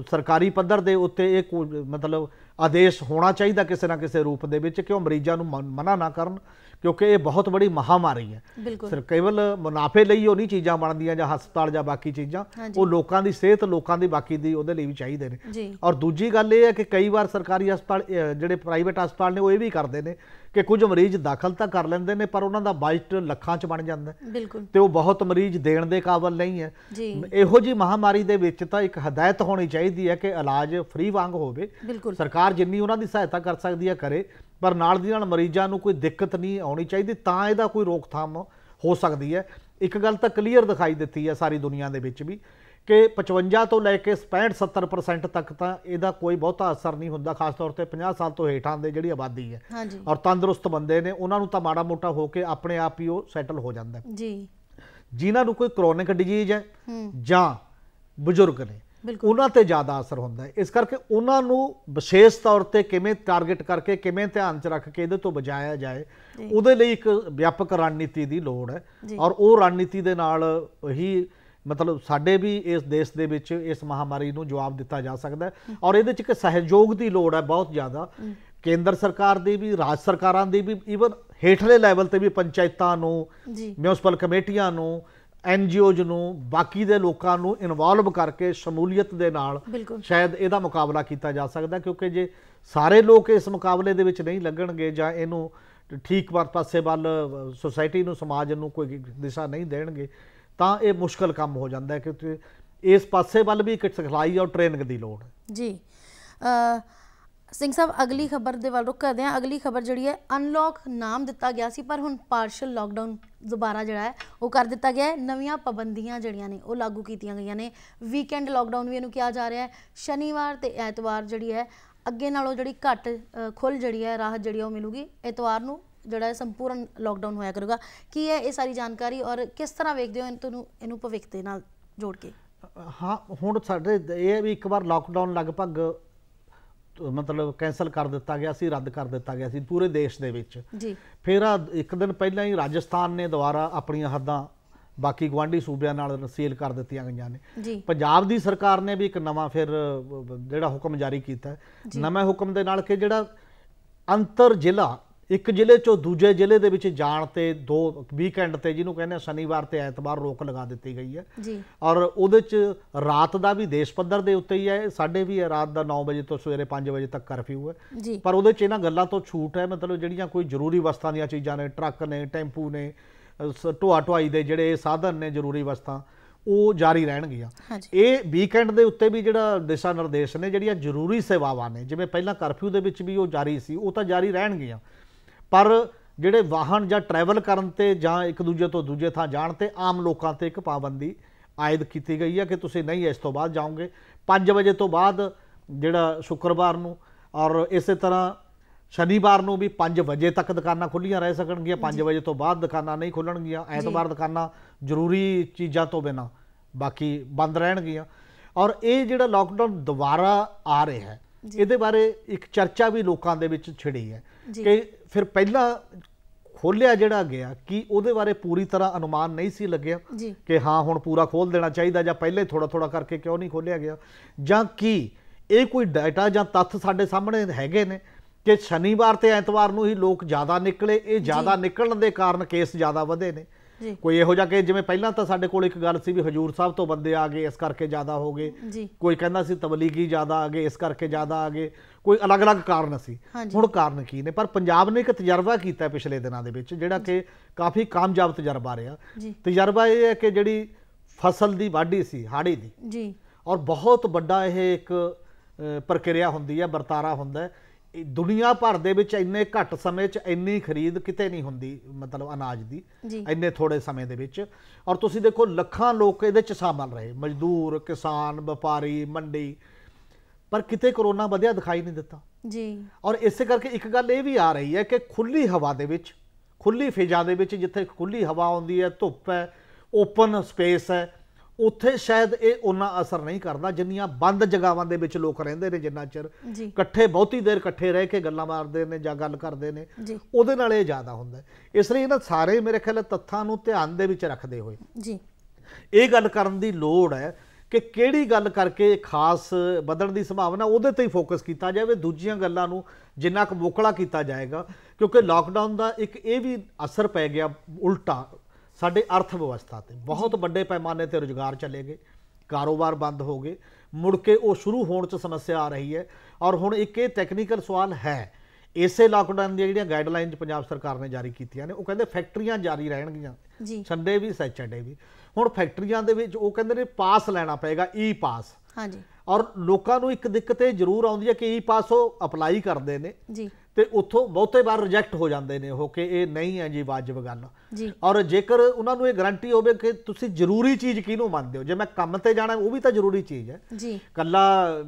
ਸਰਕਾਰੀ ਪੱਧਰ ਦੇ ਉੱਤੇ ਇਹ ਮਤਲਬ ਆਦੇਸ਼ ਹੋਣਾ ਚਾਹੀਦਾ ਕਿਸੇ ਨਾ ਕਿਸੇ ਰੂਪ ਦੇ ਵਿੱਚ ਕਿਉਂ ਮਰੀਜ਼ਾਂ ਨੂੰ ਮਨਾ ਨਾ ਕਰਨ ਕਿਉਂਕਿ ਇਹ ਬਹੁਤ ਵੱਡੀ ਮਹਾਮਾਰੀ ਹੈ ਸਿਰ ਕੇਵਲ ਮੁਨਾਫੇ ਲਈ ਉਹ ਨਹੀਂ ਚੀਜ਼ਾਂ ਬਣਦੀਆਂ ਜਾਂ ਹਸਪਤਾਲ ਜਾਂ ਬਾਕੀ ਚੀਜ਼ਾਂ ਉਹ ਲੋਕਾਂ ਦੀ ਸਿਹਤ ਲੋਕਾਂ ਦੀ ਬਾਕੀ ਦੀ ਉਹਦੇ ਲਈ ਵੀ ਚਾਹੀਦੇ ਨੇ ਔਰ ਦੂਜੀ ਗੱਲ ਇਹ ਹੈ ਕਿ ਕਈ ਵਾਰ ਸਰਕਾਰੀ ਹਸਪਤਾਲ ਜਿਹੜੇ ਪ੍ਰਾਈਵੇਟ ਹਸਪਤਾਲ ਨੇ ਉਹ ਇਹ ਵੀ ਕਰਦੇ ਨੇ ਕਿ ਕੁਝ ਮਰੀਜ਼ ਦਾਖਲ ਤਾਂ ਕਰ ਲੈਂਦੇ ਨੇ ਪਰ ਉਹਨਾਂ ਦਾ ਬਜਟ ਲੱਖਾਂ 'ਚ ਬਣ ਜਾਂਦਾ ਤੇ ਉਹ ਬਹੁਤ ਮਰੀਜ਼ ਦੇਣ ਦੇ ਕਾਬਲ ਨਹੀਂ ਹੈ ਇਹੋ ਜੀ ਮਹਾਮਾਰੀ ਦੇ ਵਿੱਚ ਤਾਂ ਇੱਕ ਹਦਾਇਤ ਹੋਣੀ ਚਾਹੀਦੀ ਹੈ ਕਿ ਇਲਾਜ ਫ੍ਰੀ ਵਾਂਗ ਹੋਵੇ ਸਰਕਾਰ ਜਿੰਨੀ ਉਹਨਾਂ ਦੀ ਸਹਾਇਤਾ ਕਰ ਸਕਦੀ ਹੈ ਕਰੇ ਪਰ ਨਾਲ ਦੀ ਨਾਲ ਮਰੀਜ਼ਾਂ ਨੂੰ ਕੋਈ ਦਿੱਕਤ ਨਹੀਂ ਆਉਣੀ ਚਾਹੀਦੀ ਤਾਂ ਇਹਦਾ ਕੋਈ ਰੋਕਥਾਮ ਹੋ ਸਕਦੀ ਹੈ ਇੱਕ ਗੱਲ ਤਾਂ ਕਲੀਅਰ ਦਿਖਾਈ ਦਿੱਤੀ ਹੈ ਸਾਰੀ ਦੁਨੀਆ ਦੇ ਵਿੱਚ ਵੀ ਕਿ 55 ਤੋਂ ਲੈ ਕੇ 65 70% ਤੱਕ ਤਾਂ ਇਹਦਾ ਕੋਈ ਬਹੁਤਾ ਅਸਰ ਨਹੀਂ ਹੁੰਦਾ ਖਾਸ ਤੌਰ ਤੇ 50 ਸਾਲ ਤੋਂ ਹੇਠਾਂ ਦੇ ਜਿਹੜੀ ਆਬਾਦੀ ਹੈ ਔਰ ਤੰਦਰੁਸਤ ਬੰਦੇ ਨੇ ਉਹਨਾਂ ਨੂੰ ਤਾਂ ਮਾੜਾ ਮੋਟਾ ਹੋ ਕੇ ਆਪਣੇ ਆਪ ਹੀ ਉਹ ਸੈਟਲ ਹੋ ਜਾਂਦਾ ਜੀ ਜਿਨ੍ਹਾਂ ਨੂੰ ਕੋਈ ਕ੍ਰੋਨਿਕ ਡਿਜੀਜ਼ ਹੈ ਜਾਂ ਬਜ਼ੁਰਗ ਨੇ ਉਹਨਾਂ ਤੇ ਜ਼ਿਆਦਾ ਅਸਰ ਹੁੰਦਾ ਹੈ ਇਸ ਕਰਕੇ ਉਹਨਾਂ ਨੂੰ ਵਿਸ਼ੇਸ਼ ਤੌਰ ਤੇ ਕਿਵੇਂ ਟਾਰਗੇਟ ਕਰਕੇ ਕਿਵੇਂ ਧਿਆਨ 'ਚ ਰੱਖ ਕੇ ਇਹਦੇ ਤੋਂ ਬਚਾਇਆ ਜਾਏ ਉਹਦੇ ਲਈ ਇੱਕ ਵਿਆਪਕ ਰਣਨੀਤੀ ਦੀ ਲੋੜ ਹੈ ਔਰ ਉਹ ਰਣਨੀਤੀ ਦੇ ਨਾਲ ਹੀ ਮਤਲਬ ਸਾਡੇ ਵੀ ਇਸ ਦੇਸ਼ ਦੇ ਵਿੱਚ ਇਸ ਮਹਾਮਾਰੀ ਨੂੰ ਜਵਾਬ ਦਿੱਤਾ ਜਾ ਸਕਦਾ ਹੈ ਔਰ ਇਹਦੇ 'ਚ ਇੱਕ ਸਹਿਯੋਗ ਦੀ ਲੋੜ ਹੈ ਬਹੁਤ ਜ਼ਿਆਦਾ ਕੇਂਦਰ ਸਰਕਾਰ ਦੀ ਵੀ ਰਾਜ ਸਰਕਾਰਾਂ ਦੀ ਵੀ ਇਵਨ ਹੇਠਲੇ ਲੈਵਲ ਤੇ ਵੀ ਪੰਚਾਇਤਾਂ ਨੂੰ ਮਿਊਨਿਸਪਲ ਕਮੇਟੀਆਂ ਨੂੰ ਐਨ ਜੀਓਜ਼ ਨੂੰ ਬਾਕੀ ਦੇ ਲੋਕਾਂ ਨੂੰ ਇਨਵੋਲਵ ਕਰਕੇ ਸ਼ਮੂਲੀਅਤ ਦੇ ਨਾਲ ਸ਼ਾਇਦ ਇਹਦਾ ਮੁਕਾਬਲਾ ਕੀਤਾ ਜਾ ਸਕਦਾ ਕਿਉਂਕਿ ਜੇ ਸਾਰੇ ਲੋਕ ਇਸ ਮੁਕਾਬਲੇ ਦੇ ਵਿੱਚ ਨਹੀਂ ਲੱਗਣਗੇ ਜਾਂ ਇਹਨੂੰ ਠੀਕ ਪਾਸੇ ਵੱਲ ਸੋਸਾਇਟੀ ਨੂੰ ਸਮਾਜ ਨੂੰ ਕੋਈ ਦਿਸ਼ਾ ਨਹੀਂ ਦੇਣਗੇ ਤਾਂ ਇਹ ਮੁਸ਼ਕਲ ਕੰਮ ਹੋ ਜਾਂਦਾ ਹੈ ਕਿ ਇਸ ਪਾਸੇ ਵੱਲ ਵੀ ਇੱਕ ਸਿਖਲਾਈ ਔਰ ਟ੍ਰੇਨਿੰਗ ਦੀ ਲੋੜ ਹੈ ਜੀ ਅ ਸਿੰਘ ਸਾਹਿਬ ਅਗਲੀ ਖਬਰ ਦੇ ਵੱਲ ਰੁਕ ਕਰਦੇ ਹਾਂ ਅਗਲੀ ਖਬਰ ਜਿਹੜੀ ਹੈ ਅਨਲੌਕ ਨਾਮ ਦਿੱਤਾ ਗਿਆ ਸੀ ਪਰ ਹੁਣ ਪਾਰਸ਼ਲ ਲਾਕਡਾਊਨ ਦੁਬਾਰਾ ਜਿਹੜਾ ਹੈ ਉਹ ਕਰ ਦਿੱਤਾ ਗਿਆ ਹੈ ਨਵੀਆਂ ਪਾਬੰਦੀਆਂ ਜਿਹੜੀਆਂ ਨੇ ਉਹ ਲਾਗੂ ਕੀਤੀਆਂ ਗਈਆਂ ਨੇ ਵੀਕਐਂਡ ਲਾਕਡਾਊਨ ਵੀ ਇਹਨੂੰ ਕਿਹਾ ਜਾ ਰਿਹਾ ਹੈ ਸ਼ਨੀਵਾਰ ਤੇ ਐਤਵਾਰ ਜਿਹੜੀ ਹੈ ਅੱਗੇ ਨਾਲੋਂ ਜਿਹੜੀ ਘੱਟ ਖੁੱਲ ਜਿਹੜੀ ਹੈ ਰਾਹਤ ਜਿਹੜੀ ਉਹ ਮਿਲੂਗੀ ਐਤਵਾਰ ਨੂੰ ਜਿਹੜਾ ਹੈ ਸੰਪੂਰਨ ਲਾਕਡਾਊਨ ਹੋਇਆ ਕਰੂਗਾ ਕੀ ਹੈ ਇਹ ਸਾਰੀ ਜਾਣਕਾਰੀ ਔਰ ਕਿਸ ਤਰ੍ਹਾਂ ਵੇਖਦੇ ਹੋ ਇਹਨੂੰ ਇਹਨੂੰ ਭਵਿੱਖ ਦੇ ਨਾਲ ਜੋੜ ਕੇ ਹਾਂ ਹੁਣ ਸਾਡੇ ਇਹ ਵੀ ਇੱਕ ਵਾਰ ਲਾਕਡਾਊਨ ਲਗਭਗ ਮਤਲਬ ਕੈਨਸਲ ਕਰ ਦਿੱਤਾ ਗਿਆ ਸੀ ਰੱਦ ਕਰ ਦਿੱਤਾ ਗਿਆ ਸੀ ਪੂਰੇ ਦੇਸ਼ ਦੇ ਵਿੱਚ ਜੀ ਫਿਰ ਆ ਇੱਕ ਦਿਨ ਪਹਿਲਾਂ ਹੀ ਰਾਜਸਥਾਨ ਨੇ ਦੁਬਾਰਾ ਆਪਣੀਆਂ ਹੱਦਾਂ ਬਾਕੀ ਗਵਾਂਢੀ ਸੂਬਿਆਂ ਨਾਲ ਸੀਲ ਕਰ ਦਿੱਤੀਆਂ ਗਈਆਂ ਨੇ ਪੰਜਾਬ ਦੀ ਸਰਕਾਰ ਨੇ ਵੀ ਇੱਕ ਨਵਾਂ ਫਿਰ ਜਿਹੜਾ ਹੁਕਮ ਜਾਰੀ ਕੀਤਾ ਨਵੇਂ ਹੁਕਮ ਦੇ ਨਾਲ ਕਿ ਜਿਹੜਾ ਅੰਤਰ ਜ਼ਿਲ੍ਹਾ ਇੱਕ ਜ਼ਿਲ੍ਹੇ ਚੋਂ ਦੂਜੇ ਜ਼ਿਲ੍ਹੇ ਦੇ ਵਿੱਚ ਜਾਣ ਤੇ ਦੋ ਵੀਕਐਂਡ ਤੇ ਜਿਹਨੂੰ ਕਹਿੰਦੇ ਆ ਸ਼ਨੀਵਾਰ ਤੇ ਐਤਵਾਰ ਰੋਕ ਲਗਾ ਦਿੱਤੀ ਗਈ ਹੈ ਜੀ ਔਰ ਉਹਦੇ ਚ ਰਾਤ ਦਾ ਵੀ ਦੇਸ਼ ਪੱਧਰ ਦੇ ਉੱਤੇ ਹੀ ਹੈ ਸਾਡੇ ਵੀ ਰਾਤ ਦਾ 9 ਵਜੇ ਤੋਂ ਸਵੇਰੇ 5 ਵਜੇ ਤੱਕ ਕਰਫਿਊ ਹੈ ਪਰ ਉਹਦੇ ਚ ਇਹਨਾਂ ਗੱਲਾਂ ਤੋਂ ਛੂਟ ਹੈ ਮਤਲਬ ਜਿਹੜੀਆਂ ਕੋਈ ਜ਼ਰੂਰੀ ਵਸਤਾਂ ਦੀਆਂ ਚੀਜ਼ਾਂ ਨੇ ਟਰੱਕ ਨੇ ਟੈਂਪੂ ਨੇ ਢੋਆ ਢੁਆਈ ਦੇ ਜਿਹੜੇ ਸਾਧਨ ਨੇ ਜ਼ਰੂਰੀ ਵਸਤਾਂ ਉਹ ਜਾਰੀ ਰਹਿਣਗੀਆਂ ਇਹ ਵੀਕਐਂਡ ਦੇ ਉੱਤੇ ਵੀ ਜਿਹੜਾ ਦਿਸ਼ਾ ਨਿਰਦੇਸ਼ ਨੇ ਜਿਹੜੀਆਂ ਜ਼ਰੂਰੀ ਸੇਵਾਵਾਂ ਨੇ ਜਿਵੇਂ ਪਹਿਲਾਂ ਕਰਫਿਊ ਦੇ ਵਿੱਚ ਵੀ ਉਹ ਜਾਰੀ ਸੀ ਉਹ ਤਾਂ ਜਾਰੀ ਰਹਿਣਗੀਆਂ ਪਰ ਜਿਹੜੇ ਵਾਹਨ ਜਾਂ ਟਰੈਵਲ ਕਰਨ ਤੇ ਜਾਂ ਇੱਕ ਦੂਜੇ ਤੋਂ ਦੂਜੇ ਥਾਂ ਜਾਣ ਤੇ ਆਮ ਲੋਕਾਂ ਤੇ ਇੱਕ ਪਾਬੰਦੀ ਆਇਦ ਕੀਤੀ ਗਈ ਹੈ ਕਿ ਤੁਸੀਂ ਨਹੀਂ ਇਸ ਤੋਂ ਬਾਅਦ ਜਾਓਗੇ 5 ਵਜੇ ਤੋਂ ਬਾਅਦ ਜਿਹੜਾ ਸ਼ੁੱਕਰਵਾਰ ਨੂੰ ਔਰ ਇਸੇ ਤਰ੍ਹਾਂ ਸ਼ਨੀਵਾਰ ਨੂੰ ਵੀ 5 ਵਜੇ ਤੱਕ ਦੁਕਾਨਾਂ ਖੁੱਲੀਆਂ ਰਹਿ ਸਕਣਗੀਆਂ 5 ਵਜੇ ਤੋਂ ਬਾਅਦ ਦੁਕਾਨਾਂ ਨਹੀਂ ਖੁੱਲਣਗੀਆਂ ਐਤਵਾਰ ਦੁਕਾਨਾਂ ਜ਼ਰੂਰੀ ਚੀਜ਼ਾਂ ਤੋਂ ਬਿਨਾ ਬਾਕੀ ਬੰਦ ਰਹਿਣਗੀਆਂ ਔਰ ਇਹ ਜਿਹੜਾ ਲਾਕਡਾਊਨ ਦੁਬਾਰਾ ਆ ਰਿਹਾ ਹੈ ਇਹਦੇ ਬਾਰੇ ਇੱਕ ਚਰਚਾ ਵੀ ਲੋਕਾਂ ਦੇ ਵਿੱਚ ਛਿੜੀ ਹੈ ਕਿ ਫਿਰ ਪਹਿਲਾਂ ਖੋਲਿਆ ਜਿਹੜਾ ਗਿਆ ਕਿ ਉਹਦੇ ਬਾਰੇ ਪੂਰੀ ਤਰ੍ਹਾਂ ਅਨੁਮਾਨ ਨਹੀਂ ਸੀ ਲੱਗਿਆ ਕਿ ਹਾਂ ਹੁਣ ਪੂਰਾ ਖੋਲ ਦੇਣਾ ਚਾਹੀਦਾ ਜਾਂ ਪਹਿਲੇ ਥੋੜਾ ਥੋੜਾ ਕਰਕੇ ਕਿਉਂ ਨਹੀਂ ਖੋਲਿਆ ਗਿਆ ਜਾਂ ਕੀ ਇਹ ਕੋਈ ਡਾਟਾ ਜਾਂ ਤੱਥ ਸਾਡੇ ਸਾਹਮਣੇ ਹੈਗੇ ਨੇ ਕਿ ਸ਼ਨੀਵਾਰ ਤੇ ਐਤਵਾਰ ਨੂੰ ਹੀ ਲੋਕ ਜ਼ਿਆਦਾ ਨਿਕਲੇ ਇਹ ਜ਼ਿਆਦਾ ਨਿਕਲਣ ਦੇ ਕਾਰਨ ਕੇਸ ਜ਼ਿਆਦਾ ਵਧੇ ਨੇ ਕੋਈ ਇਹੋ ਜਿਹਾ ਕਿ ਜਿਵੇਂ ਪਹਿਲਾਂ ਤਾਂ ਸਾਡੇ ਕੋਲ ਇੱਕ ਗੱਲ ਸੀ ਵੀ ਹਜੂਰ ਸਾਹਿਬ ਤੋਂ ਬੰਦੇ ਆ ਗਏ ਇਸ ਕਰਕੇ ਜ਼ਿਆਦਾ ਹੋ ਗਏ ਕੋਈ ਕਹਿੰਦਾ ਸੀ ਤਬਲੀਗੀ ਜ਼ਿਆਦਾ ਆ ਗਏ ਇਸ ਕਰਕੇ ਜ਼ਿਆਦਾ ਆ ਗਏ ਕੋਈ ਅਲੱਗ-ਅਲੱਗ ਕਾਰਨ ਸੀ ਹੁਣ ਕਾਰਨ ਕੀ ਨੇ ਪਰ ਪੰਜਾਬ ਨੇ ਇੱਕ ਤਜਰਬਾ ਕੀਤਾ ਪਿਛਲੇ ਦਿਨਾਂ ਦੇ ਵਿੱਚ ਜਿਹੜਾ ਕਿ ਕਾਫੀ ਕਾਮਯਾਬ ਤਜਰਬਾ ਰਿਹਾ ਤਜਰਬਾ ਇਹ ਹੈ ਕਿ ਜਿਹੜੀ ਫਸਲ ਦੀ ਵਾਢੀ ਸੀ ਹਾੜੀ ਦੀ ਜੀ ਔਰ ਬਹੁਤ ਵੱਡਾ ਇਹ ਇੱਕ ਪ੍ਰਕਿਰਿਆ ਹੁੰਦੀ ਹੈ ਵਰਤਾਰਾ ਹੁੰਦਾ ਇਹ ਦੁਨੀਆ ਭਰ ਦੇ ਵਿੱਚ ਇੰਨੇ ਘੱਟ ਸਮੇਂ 'ਚ ਇੰਨੀ ਖਰੀਦ ਕਿਤੇ ਨਹੀਂ ਹੁੰਦੀ ਮਤਲਬ ਅਨਾਜ ਦੀ ਇੰਨੇ ਥੋੜੇ ਸਮੇਂ ਦੇ ਵਿੱਚ ਔਰ ਤੁਸੀਂ ਦੇਖੋ ਲੱਖਾਂ ਲੋਕ ਇਹਦੇ 'ਚ ਸ਼ਾਮਲ ਰਹੇ ਮਜ਼ਦੂਰ ਕਿਸਾਨ ਵਪਾਰੀ ਮੰਡੀ ਪਰ ਕਿਤੇ ਕਰੋਨਾ ਵਧਿਆ ਦਿਖਾਈ ਨਹੀਂ ਦਿੱਤਾ ਜੀ ਔਰ ਇਸੇ ਕਰਕੇ ਇੱਕ ਗੱਲ ਇਹ ਵੀ ਆ ਰਹੀ ਹੈ ਕਿ ਖੁੱਲੀ ਹਵਾ ਦੇ ਵਿੱਚ ਖੁੱਲੀ ਫਿਜ਼ਾ ਦੇ ਵਿੱਚ ਜਿੱਥੇ ਖੁੱਲੀ ਹਵਾ ਆਉਂਦੀ ਹੈ ਧੁੱਪ ਹੈ ਓਪਨ ਸਪੇਸ ਹੈ ਉੱਥੇ ਸ਼ਾਇਦ ਇਹ ਉਹਨਾਂ ਅਸਰ ਨਹੀਂ ਕਰਦਾ ਜਿੰਨੀਆਂ ਬੰਦ ਜਗਾਵਾਂ ਦੇ ਵਿੱਚ ਲੋਕ ਰਹਿੰਦੇ ਨੇ ਜਿੰਨਾ ਚਿਰ ਇਕੱਠੇ ਬਹੁਤੀ ਦੇਰ ਇਕੱਠੇ ਰਹਿ ਕੇ ਗੱਲਾਂ ਮਾਰਦੇ ਨੇ ਜਾਂ ਗੱਲ ਕਰਦੇ ਨੇ ਉਹਦੇ ਨਾਲ ਇਹ ਜ਼ਿਆਦਾ ਹੁੰਦਾ ਇਸ ਲਈ ਇਹਨਾਂ ਸਾਰੇ ਮੇਰੇ ਖਿਆਲ ਤੱਥਾਂ ਨੂੰ ਧਿਆਨ ਦੇ ਵਿੱਚ ਰੱਖਦੇ ਹੋਏ ਜੀ ਇਹ ਗੱਲ ਕਰਨ ਦੀ ਲੋੜ ਹੈ ਕਿ ਕਿਹੜੀ ਗੱਲ ਕਰਕੇ ਖਾਸ ਵਧਣ ਦੀ ਸੰਭਾਵਨਾ ਉਹਦੇ ਤੇ ਹੀ ਫੋਕਸ ਕੀਤਾ ਜਾਵੇ ਦੂਜੀਆਂ ਗੱਲਾਂ ਨੂੰ ਜਿੰਨਾ ਕੁ ਮੋਕਲਾ ਕੀਤਾ ਜਾਏਗਾ ਕਿਉਂਕਿ ਲਾਕਡਾਊਨ ਦਾ ਇੱਕ ਇਹ ਵੀ ਅਸਰ ਪੈ ਗਿਆ ਉਲਟਾ ਸਾਡੇ ਅਰਥ ਵਿਵਸਥਾ ਤੇ ਬਹੁਤ ਵੱਡੇ ਪੈਮਾਨੇ ਤੇ ਰੋਜ਼ਗਾਰ ਚਲੇ ਗਏ ਕਾਰੋਬਾਰ ਬੰਦ ਹੋ ਗਏ ਮੁੜ ਕੇ ਉਹ ਸ਼ੁਰੂ ਹੋਣ 'ਚ ਸਮੱਸਿਆ ਆ ਰਹੀ ਹੈ ਔਰ ਹੁਣ ਇੱਕ ਇਹ ਟੈਕਨੀਕਲ ਸਵਾਲ ਹੈ ਇਸੇ ਲਾਕਡਾਊਨ ਦੀਆਂ ਜਿਹੜੀਆਂ ਗਾਈਡਲਾਈਨਸ ਪੰਜਾਬ ਸਰਕਾਰ ਨੇ ਜਾਰੀ ਕੀਤੀਆਂ ਨੇ ਉਹ ਕਹਿੰਦੇ ਫੈਕਟਰੀਆਂ ਜਾਰੀ ਰਹਿਣਗੀਆਂ ਸੰਡੇ ਵੀ ਸੈਚਰਡੇ ਵੀ ਹੁਣ ਫੈਕਟਰੀਆਂ ਦੇ ਵਿੱਚ ਉਹ ਕਹਿੰਦੇ ਨੇ ਪਾਸ ਲੈਣਾ ਪਏਗਾ ਈ ਪਾਸ ਹਾਂਜੀ ਔਰ ਲੋਕਾਂ ਨੂੰ ਇੱਕ ਦਿੱਕਤ ਇਹ ਜ਼ਰੂਰ ਆਉਂਦੀ ਹੈ ਕਿ ਈ ਪਾਸ ਉਹ ਅਪਲਾਈ ਕਰਦੇ ਨੇ ਜੀ ਤੇ ਉੱਥੋਂ ਬਹੁਤੇ ਵਾਰ ਰਿਜੈਕਟ ਹੋ ਜਾਂਦੇ ਨੇ ਉਹ ਕਿ ਇਹ ਨਹੀਂ ਹੈ ਜੀ ਵਾਜਬ ਗੱਲ ਔਰ ਜੇਕਰ ਉਹਨਾਂ ਨੂੰ ਇਹ ਗਾਰੰਟੀ ਹੋਵੇ ਕਿ ਤੁਸੀਂ ਜ਼ਰੂਰੀ ਚੀਜ਼ ਕਿਹਨੂੰ ਮੰਨਦੇ ਹੋ ਜੇ ਮੈਂ ਕੰਮ ਤੇ ਜਾਣਾ ਉਹ ਵੀ ਤਾਂ ਜ਼ਰੂਰੀ ਚੀਜ਼ ਹੈ ਜੀ ਕੱਲਾ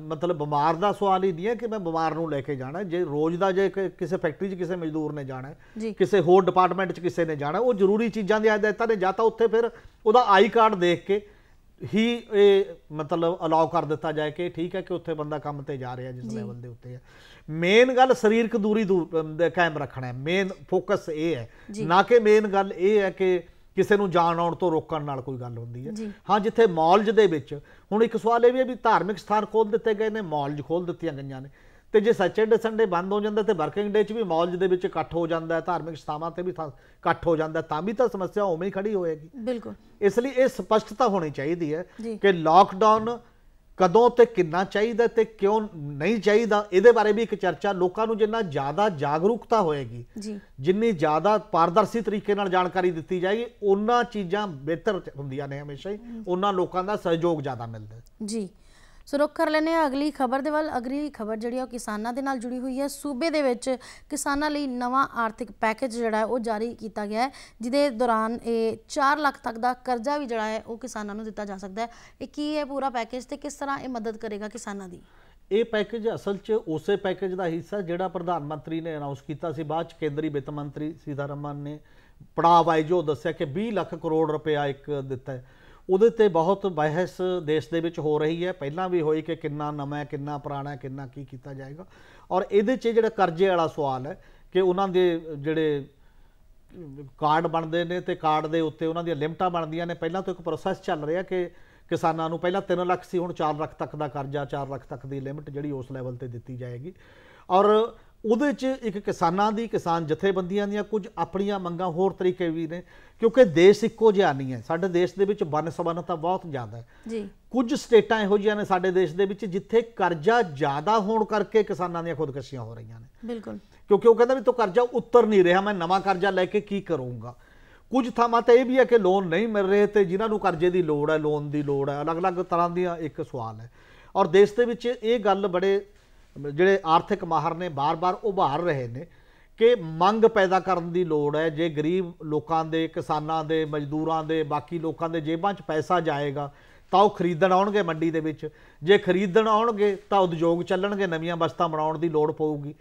ਮਤਲਬ ਬਿਮਾਰ ਦਾ ਸਵਾਲ ਹੀ ਨਹੀਂ ਹੈ ਕਿ ਮੈਂ ਬਿਮਾਰ ਨੂੰ ਲੈ ਕੇ ਜਾਣਾ ਜੇ ਰੋਜ਼ ਦਾ ਜੇ ਕਿਸੇ ਫੈਕਟਰੀ 'ਚ ਕਿਸੇ ਮਜ਼ਦੂਰ ਨੇ ਜਾਣਾ ਕਿਸੇ ਹੋਰ ਡਿਪਾਰਟਮੈਂਟ 'ਚ ਕਿਸੇ ਨੇ ਜਾਣਾ ਉਹ ਜ਼ਰੂਰੀ ਚੀਜ਼ਾਂ ਦੇ ਹਦਾਇਤਾਂ ਨੇ ਜਾਂ ਤਾਂ ਉੱਥੇ ਫਿਰ ਉਹਦਾ ਆਈ ਕਾਰਡ ਦੇਖ ਕੇ ਹੀ ਇਹ ਮਤਲਬ ਅਲਾਉ ਕਰ ਦਿੱਤਾ ਜਾਏ ਕਿ ਠੀਕ ਹੈ ਕਿ ਉੱਥੇ ਬੰਦਾ ਕੰਮ ਤੇ ਜਾ ਰਿਹਾ ਜਿਸ ਲੈਵਲ ਦੇ ਉੱਤੇ ਹੈ ਮੇਨ ਗੱਲ ਸਰੀਰਕ ਦੂਰੀ ਕਾਇਮ ਰੱਖਣਾ ਹੈ ਮੇਨ ਫੋਕਸ ਇਹ ਹੈ ਨਾ ਕਿ ਮੇਨ ਗੱਲ ਇਹ ਹੈ ਕਿ ਕਿਸੇ ਨੂੰ ਜਾਣ ਆਉਣ ਤੋਂ ਰੋਕਣ ਨਾਲ ਕੋਈ ਗੱਲ ਹੁੰਦੀ ਹੈ ਹਾਂ ਜਿੱਥੇ ਮੌਲਜ ਦੇ ਵਿੱਚ ਹੁਣ ਇੱਕ ਸਵਾਲ ਇਹ ਵੀ ਹੈ ਵੀ ਧਾਰਮਿਕ ਸਥਾਨ ਖੋਲ ਦਿੱਤੇ ਗਏ ਨੇ ਮੌਲਜ ਖੋਲ ਦਿੱਤੀਆਂ ਗਈਆਂ ਨੇ ਤੇ ਜੇ ਸੈਚਰਡੇ ਸੰਡੇ ਬੰਦ ਹੋ ਜਾਂਦਾ ਤੇ ਵਰਕਿੰਗ ਡੇ 'ਚ ਵੀ ਮੌਲਜ ਦੇ ਵਿੱਚ ਇਕੱਠ ਹੋ ਜਾਂਦਾ ਧਾਰਮਿਕ ਸਥਾਨਾਂ ਤੇ ਵੀ ਇਕੱਠ ਹੋ ਜਾਂਦਾ ਤਾਂ ਵੀ ਤਾਂ ਸਮੱਸਿਆ ਉਵੇਂ ਹੀ ਖੜੀ ਹੋਏਗੀ ਬਿਲਕੁਲ ਇਸ ਲਈ ਇਹ ਸਪਸ਼ਟਤਾ ਹੋਣੀ ਚਾਹੀਦੀ ਹੈ ਕਿ ਲਾਕਡਾਊਨ ਕਦੋਂ ਤੇ ਕਿੰਨਾ ਚਾਹੀਦਾ ਤੇ ਕਿਉਂ ਨਹੀਂ ਚਾਹੀਦਾ ਇਹਦੇ ਬਾਰੇ ਵੀ ਇੱਕ ਚਰਚਾ ਲੋਕਾਂ ਨੂੰ ਜਿੰਨਾ ਜ਼ਿਆਦਾ ਜਾਗਰੂਕਤਾ ਹੋਏਗੀ ਜਿੰਨੀ ਜ਼ਿਆਦਾ ਪਾਰਦਰਸ਼ੀ ਤਰੀਕੇ ਨਾਲ ਜਾਣਕਾਰੀ ਦਿੱਤੀ ਜਾਏਗੀ ਉਹਨਾਂ ਚੀਜ਼ਾਂ ਬਿਹਤਰ ਹੁੰਦੀਆਂ ਨੇ ਹਮੇਸ਼ਾ ਹੀ ਉਹਨਾਂ ਲੋਕਾਂ ਦਾ ਸਹਿਯੋਗ ਜ਼ਿਆਦਾ ਮਿਲਦਾ ਜੀ ਸੋ ਰੁਕ ਕਰ ਲੈਨੇ ਆ ਅਗਲੀ ਖਬਰ ਦੇ ਵੱਲ ਅਗਲੀ ਖਬਰ ਜਿਹੜੀ ਆ ਉਹ ਕਿਸਾਨਾਂ ਦੇ ਨਾਲ ਜੁੜੀ ਹੋਈ ਹੈ ਸੂਬੇ ਦੇ ਵਿੱਚ ਕਿਸਾਨਾਂ ਲਈ ਨਵਾਂ ਆਰਥਿਕ ਪੈਕੇਜ ਜਿਹੜਾ ਹੈ ਉਹ ਜਾਰੀ ਕੀਤਾ ਗਿਆ ਹੈ ਜਿਹਦੇ ਦੌਰਾਨ ਇਹ 4 ਲੱਖ ਤੱਕ ਦਾ ਕਰਜ਼ਾ ਵੀ ਜਿਹੜਾ ਹੈ ਉਹ ਕਿਸਾਨਾਂ ਨੂੰ ਦਿੱਤਾ ਜਾ ਸਕਦਾ ਹੈ ਇਹ ਕੀ ਹੈ ਪੂਰਾ ਪੈਕੇਜ ਤੇ ਕਿਸ ਤਰ੍ਹਾਂ ਇਹ ਮਦਦ ਕਰੇਗਾ ਕਿਸਾਨਾਂ ਦੀ ਇਹ ਪੈਕੇਜ ਅਸਲ 'ਚ ਉਸੇ ਪੈਕੇਜ ਦਾ ਹਿੱਸਾ ਜਿਹੜਾ ਪ੍ਰਧਾਨ ਮੰਤਰੀ ਨੇ ਅਨਾਉਂਸ ਕੀਤਾ ਸੀ ਬਾਅਦ 'ਚ ਕੇਂਦਰੀ ਵਿੱਤ ਮੰਤਰੀ ਸੀਤਾਰਮਨ ਨੇ ਪੜਾਅ ਵਾਈਜ਼ ਦੱਸਿਆ ਕਿ 20 ਲੱਖ ਕਰੋੜ ਰੁਪਏ ਇੱਕ ਦਿੱਤਾ ਹੈ ਉਹਦੇ ਤੇ ਬਹੁਤ ਬਹਿਸ ਦੇਸ਼ ਦੇ ਵਿੱਚ ਹੋ ਰਹੀ ਹੈ ਪਹਿਲਾਂ ਵੀ ਹੋਈ ਕਿ ਕਿੰਨਾ ਨਵਾਂ ਹੈ ਕਿੰਨਾ ਪੁਰਾਣਾ ਹੈ ਕਿੰਨਾ ਕੀ ਕੀਤਾ ਜਾਏਗਾ ਔਰ ਇਹਦੇ 'ਚ ਜਿਹੜਾ ਕਰਜ਼ੇ ਵਾਲਾ ਸਵਾਲ ਹੈ ਕਿ ਉਹਨਾਂ ਦੇ ਜਿਹੜੇ ਕਾਰਡ ਬਣਦੇ ਨੇ ਤੇ ਕਾਰਡ ਦੇ ਉੱਤੇ ਉਹਨਾਂ ਦੀਆਂ ਲਿਮਟਾਂ ਬਣਦੀਆਂ ਨੇ ਪਹਿਲਾਂ ਤੋਂ ਇੱਕ ਪ੍ਰੋਸੈਸ ਚੱਲ ਰਿਹਾ ਕਿ ਕਿਸਾਨਾਂ ਨੂੰ ਪਹਿਲਾਂ 3 ਲੱਖ ਸੀ ਹੁਣ 4 ਲੱਖ ਤੱਕ ਦਾ ਕਰਜ਼ਾ 4 ਲੱਖ ਤੱਕ ਦੀ ਲਿਮਟ ਜਿਹੜੀ ਉਸ ਲੈਵਲ ਤੇ ਦਿੱਤੀ ਜਾਏਗੀ ਔਰ ਉਹਦੇ 'ਚ ਇੱਕ ਕਿਸਾਨਾਂ ਦੀ ਕਿਸਾਨ ਜਥੇਬੰਦੀਆਂ ਦੀਆਂ ਕੁਝ ਆਪਣੀਆਂ ਮੰਗਾਂ ਹੋਰ ਤਰੀਕੇ ਵੀ ਨੇ ਕਿਉਂਕਿ ਦੇਸ਼ ਇੱਕੋ ਜਿਹਾ ਨਹੀਂ ਹੈ ਸਾਡੇ ਦੇਸ਼ ਦੇ ਵਿੱਚ ਬਨ ਸਮਾਨਤਾ ਬਹੁਤ ਜ਼ਿਆਦਾ ਹੈ ਜੀ ਕੁਝ ਸਟੇਟਾਂ ਇਹੋ ਜਿਹੀਆਂ ਨੇ ਸਾਡੇ ਦੇਸ਼ ਦੇ ਵਿੱਚ ਜਿੱਥੇ ਕਰਜ਼ਾ ਜ਼ਿਆਦਾ ਹੋਣ ਕਰਕੇ ਕਿਸਾਨਾਂ ਦੀਆਂ ਖੁਦਕਸ਼ੀਆਂ ਹੋ ਰਹੀਆਂ ਨੇ ਬਿਲਕੁਲ ਕਿਉਂਕਿ ਉਹ ਕਹਿੰਦਾ ਵੀ ਤੋ ਕਰਜ਼ਾ ਉੱਤਰ ਨਹੀਂ ਰਿਹਾ ਮੈਂ ਨਵਾਂ ਕਰਜ਼ਾ ਲੈ ਕੇ ਕੀ ਕਰੂੰਗਾ ਕੁਝ ਥਾਵਾਂ ਤੇ ਇਹ ਵੀ ਹੈ ਕਿ ਲੋਨ ਨਹੀਂ ਮਿਲ ਰਹੇ ਤੇ ਜਿਨ੍ਹਾਂ ਨੂੰ ਕਰਜ਼ੇ ਦੀ ਲੋੜ ਹੈ ਲੋਨ ਦੀ ਲੋੜ ਹੈ ਅਲੱਗ-ਅਲੱਗ ਤਰ੍ਹਾਂ ਦੀਆਂ ਇੱਕ ਸਵਾਲ ਹੈ ਔਰ ਦੇਸ਼ ਦੇ ਵਿੱਚ ਇਹ ਗੱਲ ਬੜੇ ਜਿਹੜੇ ਆਰਥਿਕ ਮਾਹਰ ਨੇ ਬਾਰ-ਬਾਰ ਉਭਾਰ ਰਹੇ ਨੇ ਕਿ ਮੰਗ ਪੈਦਾ ਕਰਨ ਦੀ ਲੋੜ ਹੈ ਜੇ ਗਰੀਬ ਲੋਕਾਂ ਦੇ ਕਿਸਾਨਾਂ ਦੇ ਮਜ਼ਦੂਰਾਂ ਦੇ ਬਾਕੀ ਲੋਕਾਂ ਦੇ ਜੇਬਾਂ 'ਚ ਪੈਸਾ ਜਾਏਗਾ ਤਾਂ ਉਹ ਖਰੀਦਣ ਆਉਣਗੇ ਮੰਡੀ ਦੇ ਵਿੱਚ ਜੇ ਖਰੀਦਣ ਆਉਣਗੇ ਤਾਂ ਉਦਯੋਗ ਚੱਲਣਗੇ ਨਵੀਆਂ ਵਸਤਾਂ ਬਣਾਉਣ ਦੀ ਲੋੜ ਪਊਗੀ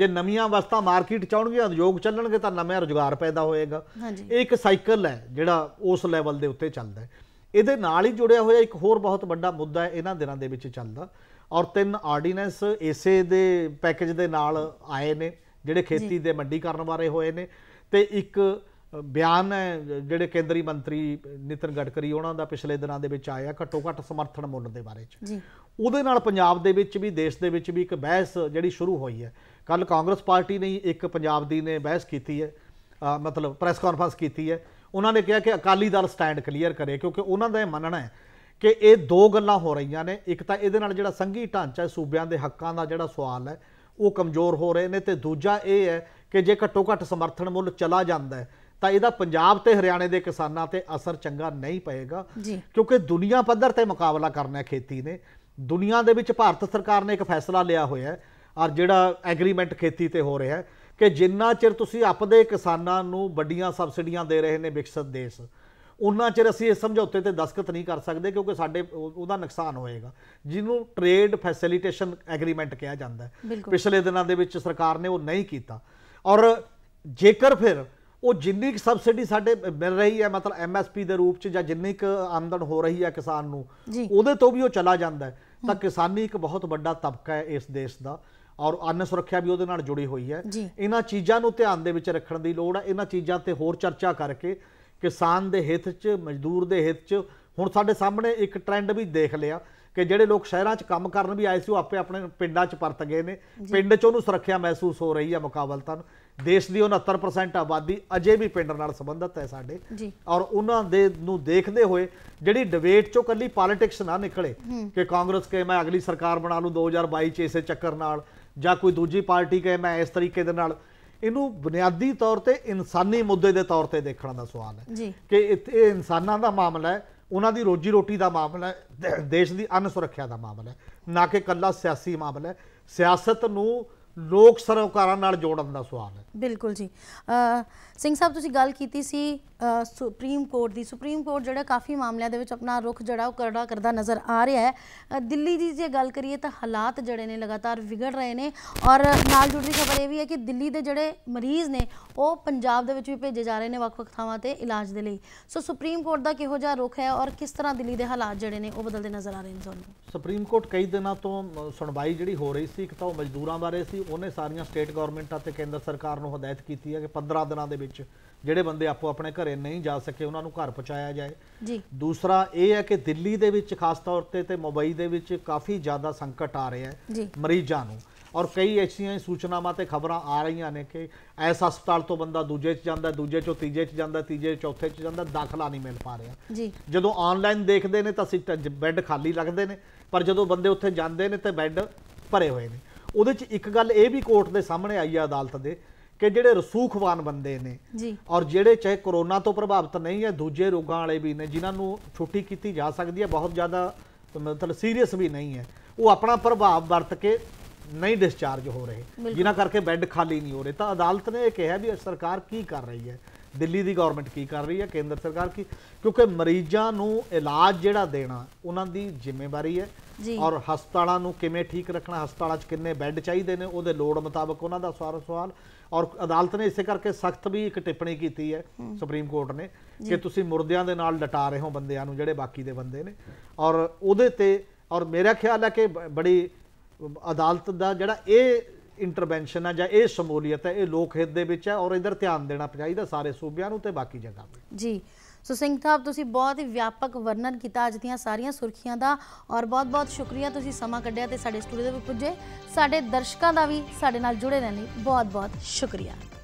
ਜੇ ਨਵੀਆਂ ਵਸਤਾਂ ਮਾਰਕੀਟ ਚ ਆਉਣਗੀਆਂ ਉਦਯੋਗ ਚੱਲਣਗੇ ਤਾਂ ਨਵੇਂ ਰੋਜ਼ਗਾਰ ਪੈਦਾ ਹੋਏਗਾ ਇਹ ਇੱਕ ਸਾਈਕਲ ਹੈ ਜਿਹੜਾ ਉਸ ਲੈਵਲ ਦੇ ਉੱਤੇ ਚੱਲਦਾ ਹੈ ਇਹਦੇ ਨਾਲ ਹੀ ਜੁੜਿਆ ਹੋਇਆ ਇੱਕ ਹੋਰ ਬਹੁਤ ਵੱਡਾ ਮੁੱਦਾ ਹੈ ਇਹਨਾਂ ਦਿਨਾਂ ਦੇ ਵਿੱਚ ਚੱਲਦਾ ਔਰ ਤਿੰਨ ਆਰਡੀਨੈਂਸ ਇਸੇ ਦੇ ਪੈਕੇਜ ਦੇ ਨਾਲ ਆਏ ਨੇ ਜਿਹੜੇ ਖੇਤੀ ਦੇ ਮੰਡੀਕਰਨ ਬਾਰੇ ਹੋਏ ਨੇ ਤੇ ਇੱਕ ਬਿਆਨ ਹੈ ਜਿਹੜੇ ਕੇਂਦਰੀ ਮੰਤਰੀ ਨਿਤਨ ਗਡਕਰੀ ਉਹਨਾਂ ਦਾ ਪਿਛਲੇ ਦਿਨਾਂ ਦੇ ਵਿੱਚ ਆਇਆ ਘੱਟੋ ਘੱਟ ਸਮਰਥਨ ਮੁੱਲ ਦੇ ਬਾਰੇ ਚ ਜੀ ਉਹਦੇ ਨਾਲ ਪੰਜਾਬ ਦੇ ਵਿੱਚ ਵੀ ਦੇਸ਼ ਦੇ ਵਿੱਚ ਵੀ ਇੱਕ ਬਹਿਸ ਜਿਹੜੀ ਸ਼ੁਰੂ ਹੋਈ ਹੈ ਕੱਲ ਕਾਂਗਰਸ ਪਾਰਟੀ ਨੇ ਇੱਕ ਪੰਜਾਬ ਦੀ ਨੇ ਬਹਿਸ ਕੀਤੀ ਹੈ ਮਤਲਬ ਪ੍ਰੈਸ ਕਾਨਫਰੰਸ ਕੀਤੀ ਹੈ ਉਹਨਾਂ ਨੇ ਕਿਹਾ ਕਿ ਅਕਾਲੀ ਦਲ ਸਟੈਂਡ ਕਲੀਅਰ ਕਰੇ ਕਿਉਂਕਿ ਉਹਨਾਂ ਦਾ ਇਹ ਮੰਨਣਾ ਹੈ ਕਿ ਇਹ ਦੋ ਗੱਲਾਂ ਹੋ ਰਹੀਆਂ ਨੇ ਇੱਕ ਤਾਂ ਇਹਦੇ ਨਾਲ ਜਿਹੜਾ ਸੰਘੀ ਢਾਂਚਾ ਸੂਬਿਆਂ ਦੇ ਹੱਕਾਂ ਦਾ ਜਿਹੜਾ ਸਵਾਲ ਹੈ ਉਹ ਕਮਜ਼ੋਰ ਹੋ ਰਹੇ ਨੇ ਤੇ ਦੂਜਾ ਇਹ ਹੈ ਕਿ ਜੇ ਘੱਟੋ ਘੱਟ ਸਮਰਥਨ ਮੁੱਲ ਚਲਾ ਜਾਂਦਾ ਹੈ ਤਾਂ ਇਹਦਾ ਪੰਜਾਬ ਤੇ ਹਰਿਆਣੇ ਦੇ ਕਿਸਾਨਾਂ ਤੇ ਅਸਰ ਚੰਗਾ ਨਹੀਂ ਪਏਗਾ ਕਿਉਂਕਿ ਦੁਨੀਆ ਪੱਧਰ ਤੇ ਮੁਕਾਬਲਾ ਕਰਨਾ ਹੈ ਖੇਤੀ ਨੇ ਦੁਨੀਆ ਦੇ ਵਿੱਚ ਭਾਰਤ ਸਰਕਾਰ ਨੇ ਇੱਕ ਫੈਸਲਾ ਲਿਆ ਹੋਇਆ ਹੈ ਔਰ ਜਿਹੜਾ ਐਗਰੀਮੈਂਟ ਖੇਤੀ ਤੇ ਹੋ ਰਿਹਾ ਹੈ ਕਿ ਜਿੰਨਾ ਚਿਰ ਤੁਸੀਂ ਆਪਦੇ ਕਿਸਾਨਾਂ ਨੂੰ ਵੱਡੀਆਂ ਸਬਸਿਡੀਆਂ ਦੇ ਰਹੇ ਨੇ ਵਿਕਸਿਤ ਦੇਸ਼ ਉਹਨਾਂ ਚਿਰ ਅਸੀਂ ਇਸ ਸਮਝੌਤੇ ਤੇ ਦਸਖਤ ਨਹੀਂ ਕਰ ਸਕਦੇ ਕਿਉਂਕਿ ਸਾਡੇ ਉਹਦਾ ਨੁਕਸਾਨ ਹੋਏਗਾ ਜਿਹਨੂੰ ਟ੍ਰੇਡ ਫੈਸਿਲਿਟੇਸ਼ਨ ਐਗਰੀਮੈਂਟ ਕਿਹਾ ਜਾਂਦਾ ਹੈ ਪਿਛਲੇ ਦਿਨਾਂ ਦੇ ਵਿੱਚ ਸਰਕਾਰ ਨੇ ਉਹ ਨਹੀਂ ਕੀਤਾ ਔਰ ਜੇਕਰ ਫਿਰ ਉਹ ਜਿੰਨੀ ਸਬਸਿਡੀ ਸਾਡੇ ਮਿਲ ਰਹੀ ਹੈ ਮਤਲਬ ਐਮਐਸਪੀ ਦੇ ਰੂਪ ਚ ਜਾਂ ਜਿੰਨੀ ਕ ਆਮਦਨ ਹੋ ਰਹੀ ਹੈ ਕਿਸਾਨ ਨੂੰ ਉਹਦੇ ਤੋਂ ਵੀ ਉਹ ਚਲਾ ਜਾਂਦਾ ਹੈ ਤਾਂ ਕਿਸਾਨੀ ਇੱਕ ਬਹੁਤ ਵੱਡਾ ਤਬਕਾ ਹੈ ਇਸ ਦੇਸ਼ ਦਾ ਔਰ ਅੰਨ ਸੁਰੱਖਿਆ ਵੀ ਉਹਦੇ ਨਾਲ ਜੁੜੀ ਹੋਈ ਹੈ ਇਹਨਾਂ ਚੀਜ਼ਾਂ ਨੂੰ ਧਿਆਨ ਦੇ ਵਿੱਚ ਰੱਖਣ ਦੀ ਲੋੜ ਹੈ ਇਹਨਾਂ ਚੀਜ਼ਾਂ ਤੇ ਹੋਰ ਚਰਚਾ ਕਰਕੇ ਕਿਸਾਨ ਦੇ ਹਿੱਤ 'ਚ ਮਜ਼ਦੂਰ ਦੇ ਹਿੱਤ 'ਚ ਹੁਣ ਸਾਡੇ ਸਾਹਮਣੇ ਇੱਕ ਟ੍ਰੈਂਡ ਵੀ ਦੇਖ ਲਿਆ ਕਿ ਜਿਹੜੇ ਲੋਕ ਸ਼ਹਿਰਾਂ 'ਚ ਕੰਮ ਕਰਨ ਵੀ ਆਏ ਸੀ ਉਹ ਆਪੇ ਆਪਣੇ ਪਿੰਡਾਂ 'ਚ ਪਰਤ ਗਏ ਨੇ ਪਿੰਡ 'ਚ ਉਹਨੂੰ ਸੁਰੱਖਿਆ ਮਹਿਸੂਸ ਹੋ ਰਹੀ ਹੈ ਮੁਕਾਬਲਤਨ ਦੇਸ਼ ਦੀ 69% ਆਬਾਦੀ ਅਜੇ ਵੀ ਪਿੰਡ ਨਾਲ ਸੰਬੰਧਤ ਹੈ ਸਾਡੇ ਔਰ ਉਹਨਾਂ ਦੇ ਨੂੰ ਦੇਖਦੇ ਹੋਏ ਜਿਹੜੀ ਡਿਬੇਟ 'ਚੋਂ ਕੱਲੀ ਪੋਲਿਟਿਕਸ ਨਾ ਨਿਕਲੇ ਕਿ ਕਾਂਗਰਸ ਕਹੇ ਮੈਂ ਅਗਲੀ ਸਰਕਾਰ ਬਣਾ ਲੂੰ 2022 'ਚ ਇਸੇ ਚੱਕਰ ਨਾਲ ਜਾਂ ਕੋਈ ਦੂਜੀ ਪਾਰਟੀ ਕਹੇ ਮੈਂ ਇਸ ਤਰੀਕੇ ਦੇ ਨਾਲ ਇਹਨੂੰ ਬੁਨਿਆਦੀ ਤੌਰ ਤੇ ਇਨਸਾਨੀ ਮੁੱਦੇ ਦੇ ਤੌਰ ਤੇ ਦੇਖਣ ਦਾ ਸਵਾਲ ਹੈ ਕਿ ਇਹ ਇਨਸਾਨਾਂ ਦਾ ਮਾਮਲਾ ਹੈ ਉਹਨਾਂ ਦੀ ਰੋਜੀ ਰੋਟੀ ਦਾ ਮਾਮਲਾ ਹੈ ਦੇਸ਼ ਦੀ ਅਨਸੁਰੱਖਿਆ ਦਾ ਮਾਮਲਾ ਹੈ ਨਾ ਕਿ ਕੱਲਾ ਸਿਆਸੀ ਮਾਮਲਾ ਹੈ ਸਿਆਸਤ ਨੂੰ ਲੋਕ ਸਰਕਾਰਾਂ ਨਾਲ ਜੋੜਨ ਦਾ ਸਵਾਲ ਹੈ ਬਿਲਕੁਲ ਜੀ ਸਿੰਘ ਸਾਹਿਬ ਤੁਸੀਂ ਗੱਲ ਕੀਤੀ ਸੀ ਸੁਪਰੀਮ ਕੋਰਟ ਦੀ ਸੁਪਰੀਮ ਕੋਰਟ ਜਿਹੜਾ ਕਾਫੀ ਮਾਮਲਿਆਂ ਦੇ ਵਿੱਚ ਆਪਣਾ ਰੁਖ ਜੜਾ ਉਹ ਕਰੜਾ ਕਰਦਾ ਨਜ਼ਰ ਆ ਰਿਹਾ ਹੈ ਦਿੱਲੀ ਦੀ ਜੇ ਗੱਲ ਕਰੀਏ ਤਾਂ ਹਾਲਾਤ ਜਿਹੜੇ ਨੇ ਲਗਾਤਾਰ ਵਿਗੜ ਰਹੇ ਨੇ ਔਰ ਨਾਲ ਜੁੜੀ ਖਬਰ ਇਹ ਵੀ ਹੈ ਕਿ ਦਿੱਲੀ ਦੇ ਜਿਹੜੇ ਮਰੀਜ਼ ਨੇ ਉਹ ਪੰਜਾਬ ਦੇ ਵਿੱਚ ਵੀ ਭੇਜੇ ਜਾ ਰਹੇ ਨੇ ਵੱਖ-ਵੱਖ ਥਾਵਾਂ ਤੇ ਇਲਾਜ ਦੇ ਲਈ ਸੋ ਸੁਪਰੀਮ ਕੋਰਟ ਦਾ ਕਿਹੋ ਜਿਹਾ ਰੁਖ ਹੈ ਔਰ ਕਿਸ ਤਰ੍ਹਾਂ ਦਿੱਲੀ ਦੇ ਹਾਲਾਤ ਜਿਹੜੇ ਨੇ ਉਹ ਬਦਲਦੇ ਨਜ਼ਰ ਆ ਰਹੇ ਨੇ ਤੁਹਾਨੂੰ ਸੁਪਰੀਮ ਕੋਰਟ ਕਈ ਦਿਨਾਂ ਤੋਂ ਸੁਣਵਾਈ ਜਿਹੜੀ ਹੋ ਰਹੀ ਸੀ ਇੱਕ ਤਾਂ ਉਹ ਮਜ਼ਦੂਰਾਂ ਬਾਰੇ ਸੀ ਉਹਨੇ ਸਾਰੀਆਂ ਸਟੇਟ ਗਵਰਨਮੈਂਟਾਂ ਤੇ ਕੇਂਦਰ ਸਰਕਾਰ ਨੂੰ ਹਦਾਇਤ ਕੀਤੀ ਹੈ ਕਿ 15 ਦਿਨਾਂ ਦੇ ਵਿੱਚ ਜਿਹੜੇ ਬੰਦੇ ਆਪੋ ਆਪਣੇ ਘਰੇ ਨਹੀਂ ਜਾ ਸਕੇ ਉਹਨਾਂ ਨੂੰ ਘਰ ਪਹੁੰਚਾਇਆ ਜਾਏ ਜੀ ਦੂਸਰਾ ਇਹ ਹੈ ਕਿ ਦਿੱਲੀ ਦੇ ਵਿੱਚ ਖਾਸ ਤੌਰ ਤੇ ਤੇ ਮੁੰਬਈ ਦੇ ਵਿੱਚ ਕਾਫੀ ਜ਼ਿਆਦਾ ਸੰਕਟ ਆ ਰਿਹਾ ਹੈ ਮਰੀਜ਼ਾਂ ਨੂੰ ਔਰ ਕਈ ਐਸੀਆਂ ਸੂਚਨਾਵਾਂ ਤੇ ਖਬਰਾਂ ਆ ਰਹੀਆਂ ਨੇ ਕਿ ਐਸ ਹਸਪਤਾਲ ਤੋਂ ਬੰਦਾ ਦੂਜੇ 'ਚ ਜਾਂਦਾ ਦੂਜੇ 'ਚੋਂ ਤੀਜੇ 'ਚ ਜਾਂਦਾ ਤੀਜੇ ਚੌਥੇ 'ਚ ਜਾਂਦਾ ਦਾਖਲਾ ਨਹੀਂ ਮਿਲ ਪਾ ਰਿਹਾ ਜੀ ਜਦੋਂ ਆਨਲਾਈਨ ਦੇਖਦੇ ਨੇ ਤਾਂ ਬੈੱਡ ਖਾਲੀ ਲੱਗਦੇ ਨੇ ਪਰ ਜਦੋਂ ਬੰਦੇ ਉੱਥੇ ਜਾਂਦੇ ਨੇ ਤੇ ਬੈੱਡ ਭਰੇ ਹੋਏ ਨੇ ਉਹਦੇ 'ਚ ਇੱਕ ਗੱਲ ਇਹ ਵੀ ਕੋਰਟ ਦੇ ਸਾਹਮਣੇ ਆਈ ਆ ਅਦਾਲਤ ਦੇ ਕਿ ਜਿਹੜੇ ਰਸੂਖਵਾਨ ਬੰਦੇ ਨੇ ਜੀ ਔਰ ਜਿਹੜੇ ਚਾਹੇ ਕਰੋਨਾ ਤੋਂ ਪ੍ਰਭਾਵਿਤ ਨਹੀਂ ਹੈ ਦੂਜੇ ਰੋਗਾਂ ਵਾਲੇ ਵੀ ਨੇ ਜਿਨ੍ਹਾਂ ਨੂੰ ਛੁੱਟੀ ਕੀਤੀ ਜਾ ਸਕਦੀ ਹੈ ਬਹੁਤ ਜ਼ਿਆਦਾ ਮਤਲਬ ਸੀਰੀਅਸ ਵੀ ਨਹੀਂ ਹੈ ਉਹ ਆਪਣਾ ਪ੍ਰਭਾਵ ਵਰਤ ਕੇ ਨਹੀਂ ਡਿਸਚਾਰਜ ਹੋ ਰਹੇ ਜਿਨ੍ਹਾਂ ਕਰਕੇ ਬੈੱਡ ਖਾਲੀ ਨਹੀਂ ਹੋ ਰਹੇ ਤਾਂ ਅਦਾਲਤ ਨੇ ਇਹ ਕਿਹਾ ਵੀ ਸਰਕਾਰ ਕੀ ਕਰ ਰਹੀ ਹੈ ਦਿੱਲੀ ਦੀ ਗਵਰਨਮੈਂਟ ਕੀ ਕਰ ਰਹੀ ਹੈ ਕੇਂਦਰ ਸਰਕਾਰ ਕੀ ਕਿਉਂਕਿ ਮਰੀਜ਼ਾਂ ਨੂੰ ਇਲਾਜ ਜਿਹੜਾ ਦੇਣਾ ਉਹਨਾਂ ਦੀ ਜ਼ਿੰਮੇਵਾਰੀ ਹੈ ਔਰ ਹਸਪਤਾਲਾਂ ਨੂੰ ਕਿਵੇਂ ਠੀਕ ਰੱਖਣਾ ਹਸਪਤਾਲਾਂ 'ਚ ਕਿੰਨੇ ਬੈੱਡ ਚਾਹੀਦੇ ਨੇ ਉਹਦੇ ਲੋੜ ਮੁਤਾਬਕ ਉਹਨਾਂ ਦਾ ਸਾਰਾ ਸਵਾਲ ਔਰ ਅਦਾਲਤ ਨੇ ਇਸੇ ਕਰਕੇ ਸਖਤ ਵੀ ਇੱਕ ਟਿੱਪਣੀ ਕੀਤੀ ਹੈ ਸੁਪਰੀਮ ਕੋਰਟ ਨੇ ਕਿ ਤੁਸੀਂ ਮੁਰਦਿਆਂ ਦੇ ਨਾਲ ਲਟਾ ਰਹੇ ਹੋ ਬੰਦਿਆਂ ਨੂੰ ਜਿਹੜੇ ਬਾਕੀ ਦੇ ਬੰਦੇ ਨੇ ਔਰ ਉਹਦੇ ਤੇ ਔਰ ਮੇਰਾ ਖਿਆਲ ਹੈ ਕਿ ਬੜੀ ਅਦਾਲਤ ਦਾ ਜਿਹੜਾ ਇਹ ਇੰਟਰਵੈਂਸ਼ਨ ਆ ਜਾਂ ਇਹ ਸ਼ਮੂਲੀਅਤ ਹੈ ਇਹ ਲੋਕ ਹਿੱਤ ਦੇ ਵਿੱਚ ਹੈ ਔਰ ਇਧਰ ਧਿਆਨ ਦੇਣਾ ਚਾਹੀਦਾ ਸਾਰੇ ਸੂਬਿਆਂ ਨੂੰ ਤੇ ਬਾਕੀ ਜਗ੍ਹਾ ਤੇ ਜੀ ਸੋ ਸਿੰਘ ਸਾਹਿਬ ਤੁਸੀਂ ਬਹੁਤ ਹੀ ਵਿਆਪਕ ਵਰਣਨ ਕੀਤਾ ਅੱਜ ਦੀਆਂ ਸਾਰੀਆਂ ਸੁਰਖੀਆਂ ਦਾ ਔਰ ਬਹੁਤ-ਬਹੁਤ ਸ਼ੁਕਰੀਆ ਤੁਸੀਂ ਸਮਾਂ ਕੱਢਿਆ ਤੇ ਸਾਡੇ ਸਟੂਡੀਓ ਦੇ ਵਿੱਚ ਪੁੱਜੇ ਸਾਡੇ ਦਰਸ਼ਕਾਂ ਦਾ ਵੀ ਸਾਡੇ ਨਾਲ ਜੁੜੇ ਰਹਿਣ ਲਈ ਬਹੁਤ-ਬਹੁਤ ਸ਼ੁਕਰੀਆ